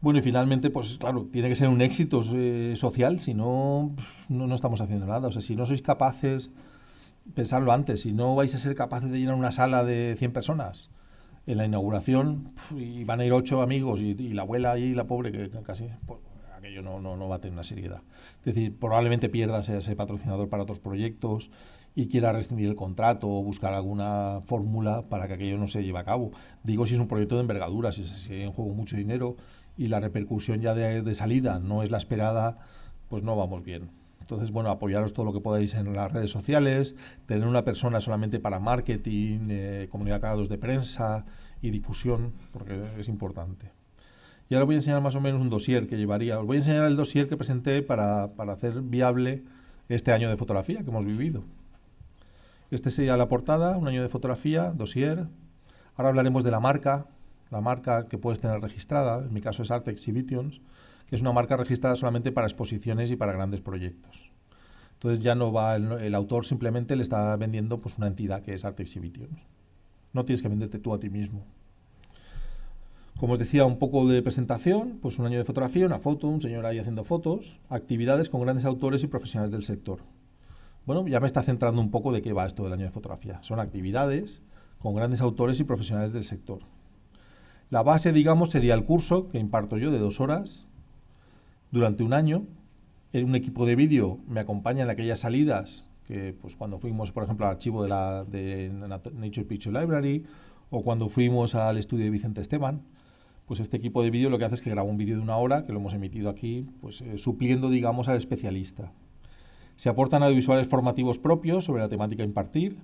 Bueno, y finalmente, pues claro, tiene que ser un éxito eh, social, si no, no, estamos haciendo nada. O sea, si no sois capaces, pensarlo antes, si no vais a ser capaces de llenar una sala de 100 personas en la inauguración y van a ir ocho amigos y, la abuela ahí, la pobre, que casi, pues, aquello no, no, no va a tener una seriedad. Es decir, probablemente pierdas ese patrocinador para otros proyectos y quiera rescindir el contrato o buscar alguna fórmula para que aquello no se lleve a cabo. Digo si es un proyecto de envergadura, si, se hay en juego mucho dinero y la repercusión ya de, salida no es la esperada, pues no vamos bien. Entonces, bueno, apoyaros todo lo que podáis en las redes sociales, tener una persona solamente para marketing, eh, comunicados de prensa y difusión, porque es importante. Y ahora voy a enseñar más o menos un dossier que llevaría. Os voy a enseñar el dossier que presenté para, hacer viable este año de fotografía que hemos vivido. Este sería la portada, un año de fotografía, dossier. Ahora hablaremos de la marca, la marca que puedes tener registrada, en mi caso es Art Exhibitions, que es una marca registrada solamente para exposiciones y para grandes proyectos. Entonces ya no va, el, autor simplemente le está vendiendo pues, una entidad que es Art Exhibitions. No tienes que venderte tú a ti mismo. Como os decía, un poco de presentación, pues un año de fotografía, una foto, un señor ahí haciendo fotos, actividades con grandes autores y profesionales del sector. Bueno, ya me está centrando un poco de qué va esto del año de fotografía. Son actividades con grandes autores y profesionales del sector. La base, digamos, sería el curso que imparto yo de dos horas durante un año. Un equipo de vídeo me acompaña en aquellas salidas que pues, cuando fuimos, por ejemplo, al archivo de la de Nature Picture Library o cuando fuimos al estudio de Vicente Esteban, pues este equipo de vídeo lo que hace es que graba un vídeo de una hora, que lo hemos emitido aquí, pues eh, supliendo, digamos, al especialista. Se aportan audiovisuales formativos propios sobre la temática a impartir.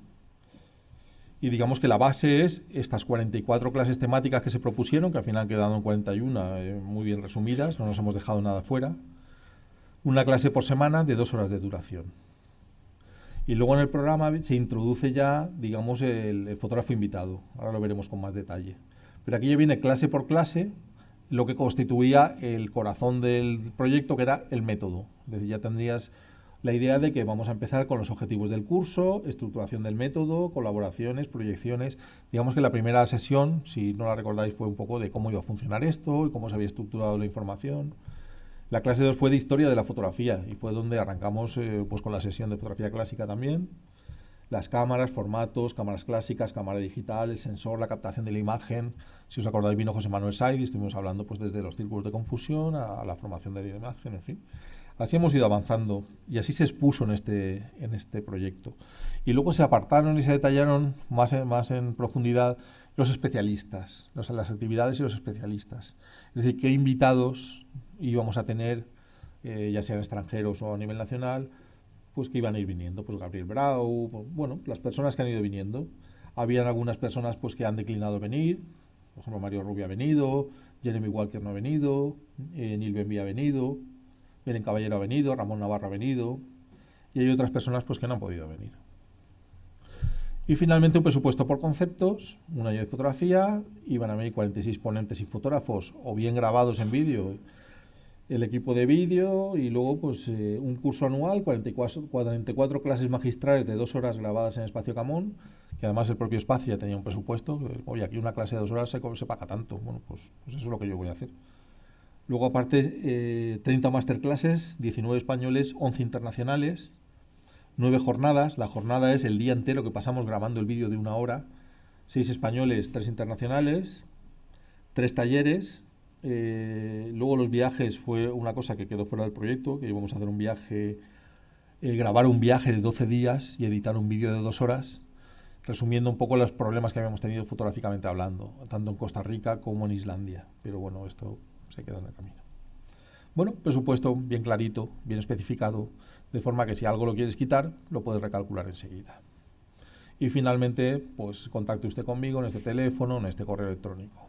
Y digamos que la base es estas 44 clases temáticas que se propusieron, que al final quedado en 41, eh, muy bien resumidas, no nos hemos dejado nada fuera. Una clase por semana de dos horas de duración. Y luego en el programa se introduce ya, digamos, el fotógrafo invitado. Ahora lo veremos con más detalle. Pero aquí ya viene clase por clase lo que constituía el corazón del proyecto, que era el método. ya tendrías la idea de que vamos a empezar con los objetivos del curso, estructuración del método, colaboraciones, proyecciones. Digamos que la primera sesión, si no la recordáis, fue un poco de cómo iba a funcionar esto y cómo se había estructurado la información. La clase 2 fue de historia de la fotografía y fue donde arrancamos eh, pues con la sesión de fotografía clásica también las cámaras, formatos, cámaras clásicas, cámara digital, el sensor, la captación de la imagen. Si os acordáis, vino José Manuel Said y estuvimos hablando pues, desde los círculos de confusión a la formación de la imagen, en fin. Así hemos ido avanzando y así se expuso en este, en este proyecto. Y luego se apartaron y se detallaron más en, más en profundidad los especialistas, las actividades y los especialistas. Es decir, qué invitados íbamos a tener, eh, ya sean extranjeros o a nivel nacional, pues que iban a ir viniendo, pues Gabriel Brau, bueno, las personas que han ido viniendo. Habían algunas personas pues que han declinado venir, por ejemplo Mario Rubio ha venido, Jeremy Walker no ha venido, eh, Neil Benvi ha venido, Belén Caballero ha venido, Ramón Navarro ha venido, y hay otras personas pues que no han podido venir. Y finalmente un presupuesto por conceptos, un año de fotografía, iban a venir 46 ponentes y fotógrafos, o bien grabados en vídeo el equipo de vídeo y luego pues eh, un curso anual, 44, 44 clases magistrales de dos horas grabadas en Espacio Camón, que además el propio espacio ya tenía un presupuesto, hoy aquí una clase de dos horas se, paga tanto, bueno, pues, pues, eso es lo que yo voy a hacer. Luego aparte, eh, 30 masterclasses, 19 españoles, 11 internacionales, 9 jornadas, la jornada es el día entero que pasamos grabando el vídeo de una hora, 6 españoles, 3 internacionales, 3 talleres, eh, luego los viajes fue una cosa que quedó fuera del proyecto, que íbamos a hacer un viaje, eh, grabar un viaje de 12 días y editar un vídeo de dos horas, resumiendo un poco los problemas que habíamos tenido fotográficamente hablando, tanto en Costa Rica como en Islandia. Pero bueno, esto se queda en el camino. Bueno, presupuesto bien clarito, bien especificado, de forma que si algo lo quieres quitar, lo puedes recalcular enseguida. Y finalmente, pues contacte usted conmigo en este teléfono, en este correo electrónico.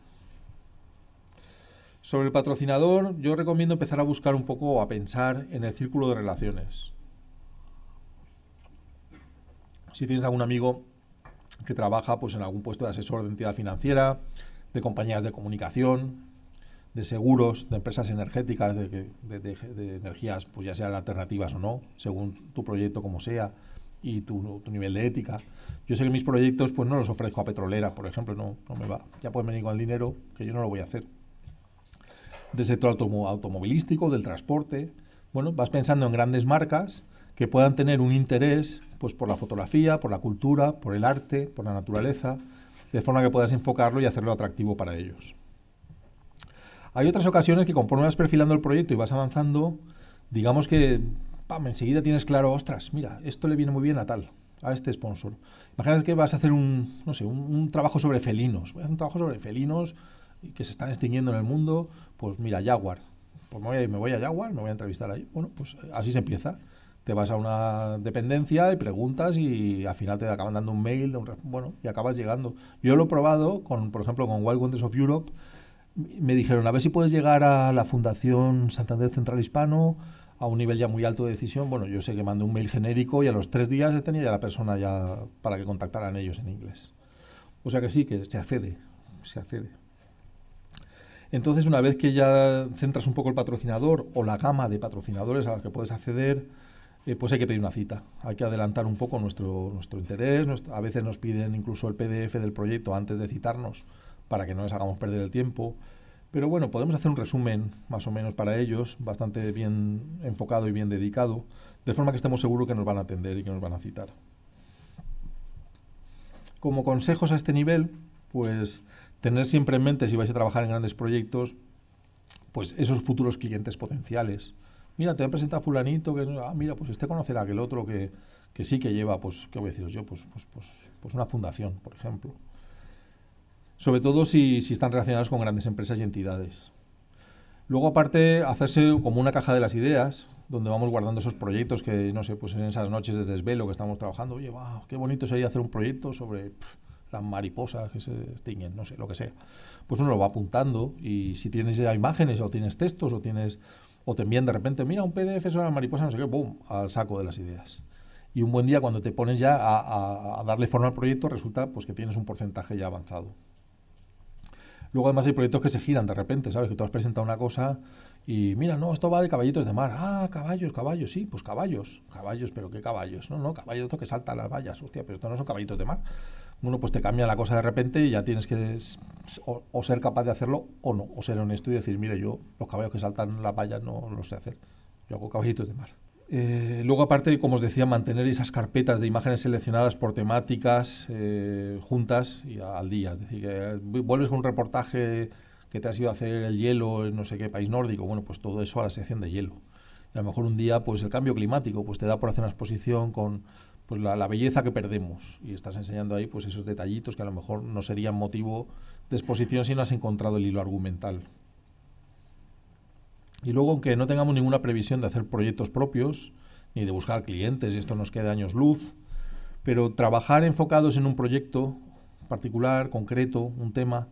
Sobre el patrocinador, yo recomiendo empezar a buscar un poco o a pensar en el círculo de relaciones. Si tienes algún amigo que trabaja pues, en algún puesto de asesor de entidad financiera, de compañías de comunicación, de seguros, de empresas energéticas, de, energías, pues ya sean alternativas o no, según tu proyecto como sea y tu, nivel de ética. Yo sé que mis proyectos pues no los ofrezco a petroleras, por ejemplo, no, no me va. Ya pueden venir con el dinero, que yo no lo voy a hacer del sector automovilístico, del transporte. Bueno, vas pensando en grandes marcas que puedan tener un interés pues, por la fotografía, por la cultura, por el arte, por la naturaleza, de forma que puedas enfocarlo y hacerlo atractivo para ellos. Hay otras ocasiones que conforme vas perfilando el proyecto y vas avanzando, digamos que enseguida tienes claro, ostras, mira, esto le viene muy bien a tal, a este sponsor. Imagínate que vas a hacer un, un trabajo sobre felinos. Voy a hacer un trabajo sobre felinos que se están extinguiendo en el mundo, pues mira, Jaguar. Pues me voy a, me voy a Jaguar, me voy a entrevistar ahí. Bueno, pues eh, así se empieza. Te vas a una dependencia y preguntas y al final te acaban dando un mail, bueno, y acabas llegando. Yo lo he probado, con, por ejemplo, con Wild Wonders of Europe. Me dijeron, a ver si puedes llegar a la Fundación Santander Central Hispano a un nivel ya muy alto de decisión. Bueno, yo sé que mando un mail genérico y a los tres días tenía ya la persona ya para que contactaran ellos en inglés. O sea que sí, que se accede, se accede. Entonces, una vez que ya centras un poco el patrocinador o la gama de patrocinadores a los que puedes acceder, eh, pues hay que pedir una cita. Hay que adelantar un poco nuestro, nuestro interés. a veces nos piden incluso el PDF del proyecto antes de citarnos para que no les hagamos perder el tiempo. Pero bueno, podemos hacer un resumen más o menos para ellos, bastante bien enfocado y bien dedicado, de forma que estemos seguros que nos van a atender y que nos van a citar. Como consejos a este nivel, pues tener siempre en mente si vais a trabajar en grandes proyectos, pues esos futuros clientes potenciales. Mira, te voy a presentar a fulanito, que ah, mira, pues este conocerá a aquel otro que, sí que lleva, pues, ¿qué voy a deciros yo? Pues, pues, pues, pues una fundación, por ejemplo. Sobre todo si, están relacionados con grandes empresas y entidades. Luego, aparte, hacerse como una caja de las ideas, donde vamos guardando esos proyectos que, no sé, pues en esas noches de desvelo que estamos trabajando, oye, qué bonito sería hacer un proyecto sobre las mariposas que se extinguen, no sé, lo que sea. Pues uno lo va apuntando y si tienes ya imágenes o tienes textos o tienes o te envían de repente, mira, un PDF sobre una mariposa, no sé qué, ¡boom!, al saco de las ideas. Y un buen día cuando te pones ya a, darle forma al proyecto, resulta pues que tienes un porcentaje ya avanzado. Luego además hay proyectos que se giran de repente, ¿sabes? Que tú has presentado una cosa y mira, no, esto va de caballitos de mar. Ah, caballos, caballos, sí, pues caballos. Caballos, pero ¿qué caballos? No, no, caballos que saltan las vallas. Hostia, pero esto no son caballitos de mar bueno, pues te cambia la cosa de repente y ya tienes que o, ser capaz de hacerlo o no, o ser honesto y decir, mire, yo los caballos que saltan la valla no los sé hacer, yo hago caballitos de mar. Eh, luego, aparte, como os decía, mantener esas carpetas de imágenes seleccionadas por temáticas eh, juntas y al día. Es decir, que eh, vuelves con un reportaje que te has ido a hacer el hielo en no sé qué país nórdico, bueno, pues todo eso a la sección de hielo. Y a lo mejor un día, pues el cambio climático, pues te da por hacer una exposición con pues, la, belleza que perdemos. Y estás enseñando ahí pues esos detallitos que a lo mejor no serían motivo de exposición si no has encontrado el hilo argumental. Y luego, aunque no tengamos ninguna previsión de hacer proyectos propios, ni de buscar clientes, y esto nos queda años luz, pero trabajar enfocados en un proyecto particular, concreto, un tema,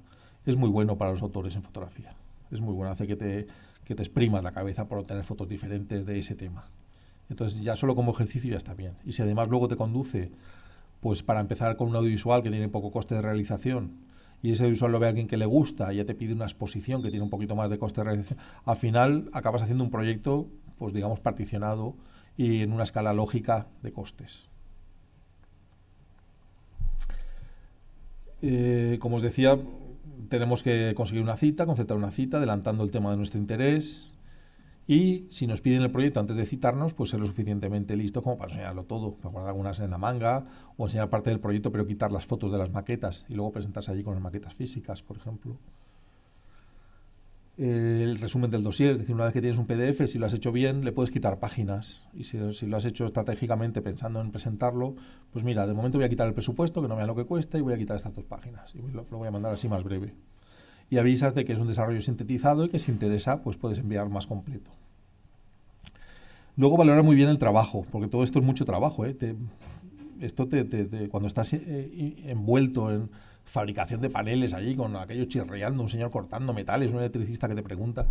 es muy bueno para los autores en fotografía. Es muy bueno, hace que te que te exprimas la cabeza por obtener fotos diferentes de ese tema. Entonces ya solo como ejercicio ya está bien. Y si además luego te conduce, pues para empezar con un audiovisual que tiene poco coste de realización, y ese audiovisual lo ve a alguien que le gusta, y ya te pide una exposición que tiene un poquito más de coste de realización, al final acabas haciendo un proyecto, pues digamos, particionado y en una escala lógica de costes. Eh, como os decía, tenemos que conseguir una cita, concertar una cita, adelantando el tema de nuestro interés. Y si nos piden el proyecto antes de citarnos, pues ser lo suficientemente listo como para enseñarlo todo, para guardar algunas en la manga o enseñar parte del proyecto, pero quitar las fotos de las maquetas y luego presentarse allí con las maquetas físicas, por ejemplo el resumen del dossier, es decir, una vez que tienes un PDF, si lo has hecho bien, le puedes quitar páginas. Y si, lo has hecho estratégicamente pensando en presentarlo, pues mira, de momento voy a quitar el presupuesto, que no me vean lo que cuesta, y voy a quitar estas dos páginas. Y lo, voy a mandar así más breve. Y avisas de que es un desarrollo sintetizado y que si interesa, pues puedes enviar más completo. Luego valorar muy bien el trabajo, porque todo esto es mucho trabajo. ¿eh? esto te, cuando estás eh, envuelto en fabricación de paneles allí, con aquello chirriando, un señor cortando metales, un electricista que te pregunta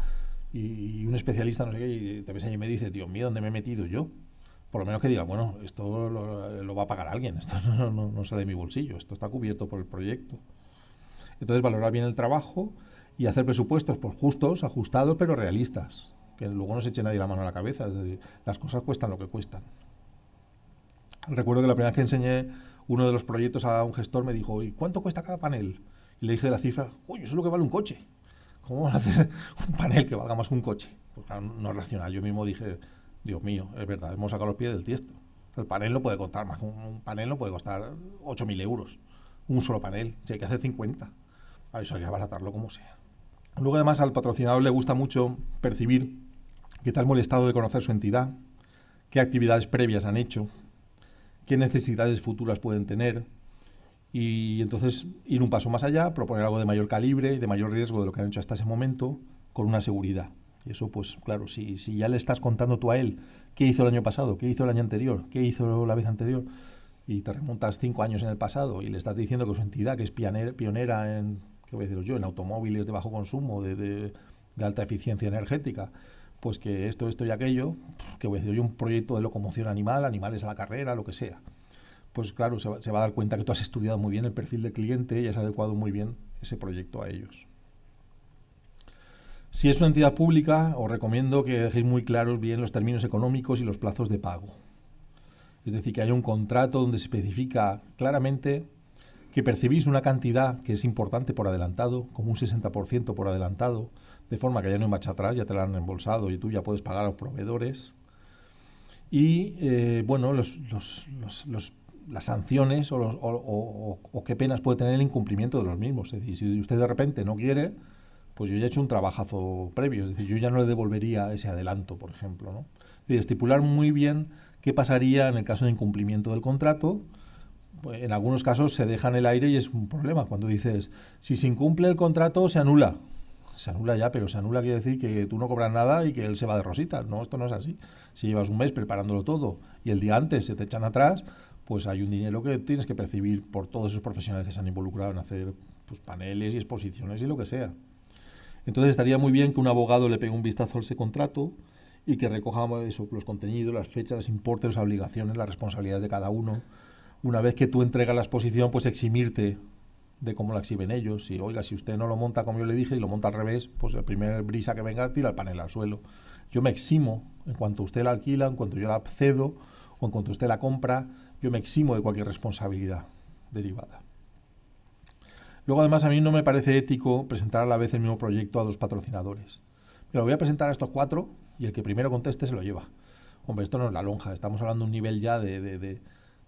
y, un especialista, no sé qué, y te ves allí y me dice, Dios mío, ¿dónde me he metido yo? Por lo menos que diga, bueno, esto lo, va a pagar alguien, esto [laughs] no, sale de mi bolsillo, esto está cubierto por el proyecto. Entonces, valorar bien el trabajo y hacer presupuestos pues, justos, ajustados, pero realistas. Que luego no se eche nadie la mano a la cabeza. Es decir, las cosas cuestan lo que cuestan. Recuerdo que la primera vez que enseñé uno de los proyectos a un gestor me dijo, ¿y cuánto cuesta cada panel? Y le dije la cifra, uy, eso es lo que vale un coche. ¿Cómo van a hacer [laughs] un panel que valga más que un coche? Pues claro, no es racional. Yo mismo dije, Dios mío, es verdad, hemos sacado los pies del tiesto. El panel no puede costar más, un panel no puede costar 8.000 euros, un solo panel, si hay que hacer 50. A eso hay que abaratarlo como sea. Luego además al patrocinador le gusta mucho percibir que te has molestado de conocer su entidad, qué actividades previas han hecho, qué necesidades futuras pueden tener y entonces ir un paso más allá, proponer algo de mayor calibre, de mayor riesgo de lo que han hecho hasta ese momento, con una seguridad. Y eso, pues claro, si, si ya le estás contando tú a él qué hizo el año pasado, qué hizo el año anterior, qué hizo la vez anterior, y te remontas cinco años en el pasado y le estás diciendo que su entidad, que es pionera en, ¿qué yo?, en automóviles de bajo consumo, de alta eficiencia energética, pues que esto, esto y aquello, que voy a decir, un proyecto de locomoción animal, animales a la carrera, lo que sea. Pues claro, se va, se va a dar cuenta que tú has estudiado muy bien el perfil del cliente y has adecuado muy bien ese proyecto a ellos. Si es una entidad pública, os recomiendo que dejéis muy claros bien los términos económicos y los plazos de pago. Es decir, que haya un contrato donde se especifica claramente que percibís una cantidad que es importante por adelantado, como un 60% por adelantado, de forma que ya no hay marcha atrás, ya te la han embolsado y tú ya puedes pagar a los proveedores. Y eh, bueno, las sanciones o, qué penas puede tener el incumplimiento de los mismos. Es decir, si usted de repente no quiere, pues yo ya he hecho un trabajazo previo. Es decir, yo ya no le devolvería ese adelanto, por ejemplo. ¿no? Es estipular muy bien qué pasaría en el caso de incumplimiento del contrato. Pues, en algunos casos se deja en el aire y es un problema cuando dices, si se incumple el contrato, se anula se anula ya, pero se anula quiere decir que tú no cobras nada y que él se va de rositas. No, esto no es así. Si llevas un mes preparándolo todo y el día antes se te echan atrás, pues hay un dinero que tienes que percibir por todos esos profesionales que se han involucrado en hacer pues, paneles y exposiciones y lo que sea. Entonces estaría muy bien que un abogado le pegue un vistazo a ese contrato y que recojamos pues, los contenidos, las fechas, los importes, las obligaciones, las responsabilidades de cada uno. Una vez que tú entregas la exposición, pues eximirte de cómo la exhiben ellos. y oiga, si usted no lo monta como yo le dije y lo monta al revés, pues el primer brisa que venga tira el panel al suelo. Yo me eximo en cuanto usted la alquila, en cuanto yo la cedo o en cuanto usted la compra, yo me eximo de cualquier responsabilidad derivada. Luego, además, a mí no me parece ético presentar a la vez el mismo proyecto a dos patrocinadores. Pero voy a presentar a estos cuatro y el que primero conteste se lo lleva. Hombre, esto no es la lonja, estamos hablando de un nivel ya de,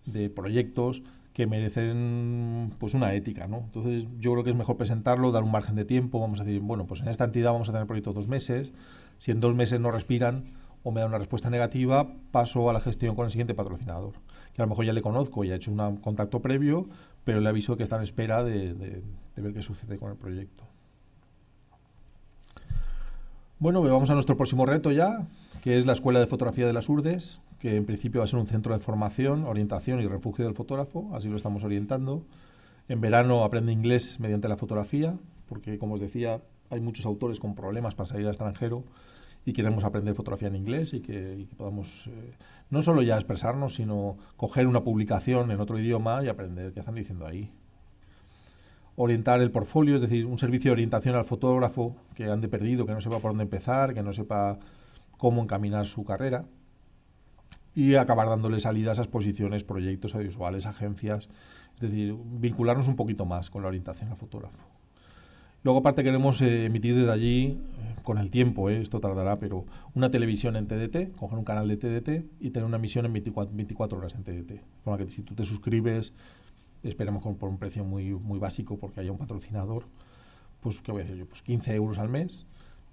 de proyectos que merecen pues una ética, ¿no? Entonces yo creo que es mejor presentarlo, dar un margen de tiempo, vamos a decir, bueno, pues en esta entidad vamos a tener proyecto dos meses, si en dos meses no respiran o me dan una respuesta negativa, paso a la gestión con el siguiente patrocinador, que a lo mejor ya le conozco, ya he hecho un contacto previo, pero le aviso que está en espera de, de ver qué sucede con el proyecto. Bueno, vamos a nuestro próximo reto ya, que es la Escuela de Fotografía de las URDES, que en principio va a ser un centro de formación, orientación y refugio del fotógrafo, así lo estamos orientando. En verano aprende inglés mediante la fotografía, porque como os decía, hay muchos autores con problemas para salir al extranjero y queremos aprender fotografía en inglés y que, podamos eh, no solo ya expresarnos, sino coger una publicación en otro idioma y aprender qué están diciendo ahí. Orientar el portfolio, es decir, un servicio de orientación al fotógrafo que ande perdido, que no sepa por dónde empezar, que no sepa cómo encaminar su carrera y acabar dándole salida a esas posiciones, proyectos audiovisuales, agencias, es decir, vincularnos un poquito más con la orientación al fotógrafo. Luego aparte queremos eh, emitir desde allí, eh, con el tiempo, eh, esto tardará, pero una televisión en TDT, coger un canal de TDT y tener una emisión en 24, 24 horas en TDT. Con la que si tú te suscribes, esperemos por un precio muy, muy básico porque haya un patrocinador, pues ¿qué voy a decir yo? Pues 15 euros al mes.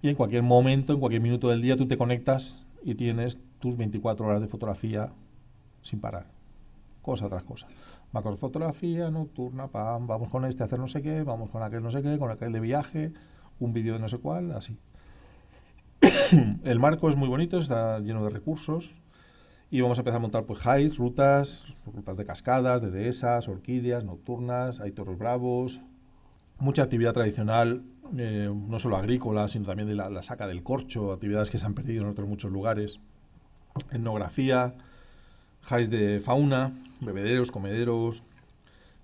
Y en cualquier momento, en cualquier minuto del día, tú te conectas y tienes tus 24 horas de fotografía sin parar. Cosa tras cosa. fotografía nocturna, pam, vamos con este a hacer no sé qué, vamos con aquel no sé qué, con aquel de viaje, un vídeo de no sé cuál, así. [coughs] el marco es muy bonito, está lleno de recursos. Y vamos a empezar a montar pues hides, rutas, rutas de cascadas, de dehesas, orquídeas, nocturnas, hay toros bravos, mucha actividad tradicional, eh, no solo agrícola, sino también de la, saca del corcho, actividades que se han perdido en otros muchos lugares etnografía, highs de fauna, bebederos, comederos,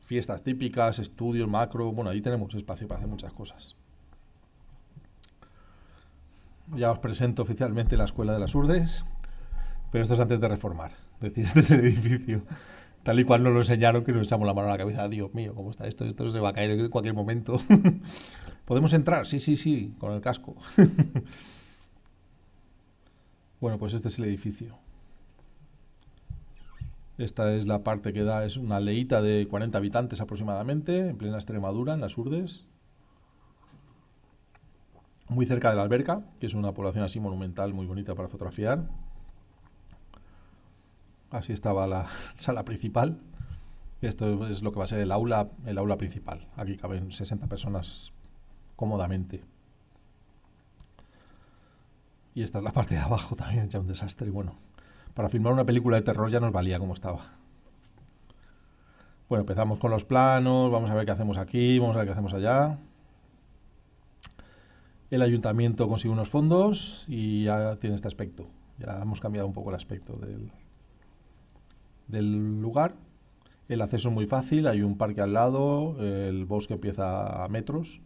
fiestas típicas, estudios macro. Bueno, ahí tenemos espacio para hacer muchas cosas. Ya os presento oficialmente la Escuela de las Urdes, pero esto es antes de reformar. Es decir, este es el edificio. Tal y cual nos lo enseñaron, que nos echamos la mano a la cabeza. Dios mío, ¿cómo está esto? Esto se va a caer en cualquier momento. [laughs] ¿Podemos entrar? Sí, sí, sí, con el casco. [laughs] Bueno, pues este es el edificio. Esta es la parte que da, es una leíta de 40 habitantes aproximadamente, en plena Extremadura, en las Urdes. Muy cerca de la alberca, que es una población así monumental, muy bonita para fotografiar. Así estaba la [laughs] sala principal. Esto es lo que va a ser el aula, el aula principal. Aquí caben 60 personas cómodamente. Y esta es la parte de abajo también, ya un desastre. Y bueno, para filmar una película de terror ya nos valía como estaba. Bueno, empezamos con los planos, vamos a ver qué hacemos aquí, vamos a ver qué hacemos allá. El ayuntamiento consigue unos fondos y ya tiene este aspecto. Ya hemos cambiado un poco el aspecto del, del lugar. El acceso es muy fácil, hay un parque al lado, el bosque empieza a metros.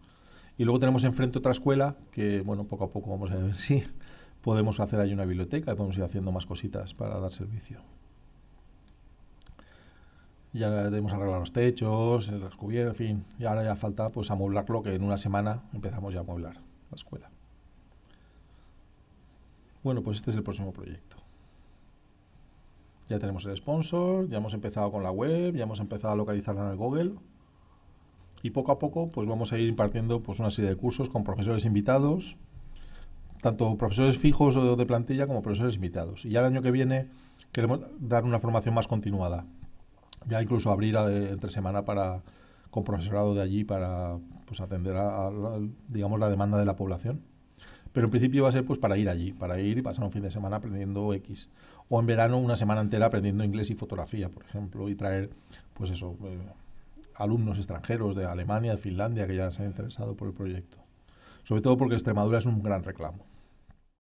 Y luego tenemos enfrente otra escuela que, bueno, poco a poco vamos a ver [laughs] si podemos hacer ahí una biblioteca y podemos ir haciendo más cositas para dar servicio. Ya debemos arreglar los techos, las cubiertas, en fin. Y ahora ya falta pues amueblarlo que en una semana empezamos ya a amueblar la escuela. Bueno, pues este es el próximo proyecto. Ya tenemos el sponsor, ya hemos empezado con la web, ya hemos empezado a localizarla en el Google. Y poco a poco pues vamos a ir impartiendo pues una serie de cursos con profesores invitados tanto profesores fijos o de plantilla como profesores invitados. Y ya el año que viene queremos dar una formación más continuada. Ya incluso abrir eh, entre semana para con profesorado de allí para pues, atender a, digamos la demanda de la población. Pero en principio va a ser pues para ir allí, para ir y pasar un fin de semana aprendiendo X. O en verano una semana entera aprendiendo inglés y fotografía, por ejemplo, y traer pues eso, eh, alumnos extranjeros de Alemania, de Finlandia que ya se han interesado por el proyecto. Sobre todo porque Extremadura es un gran reclamo.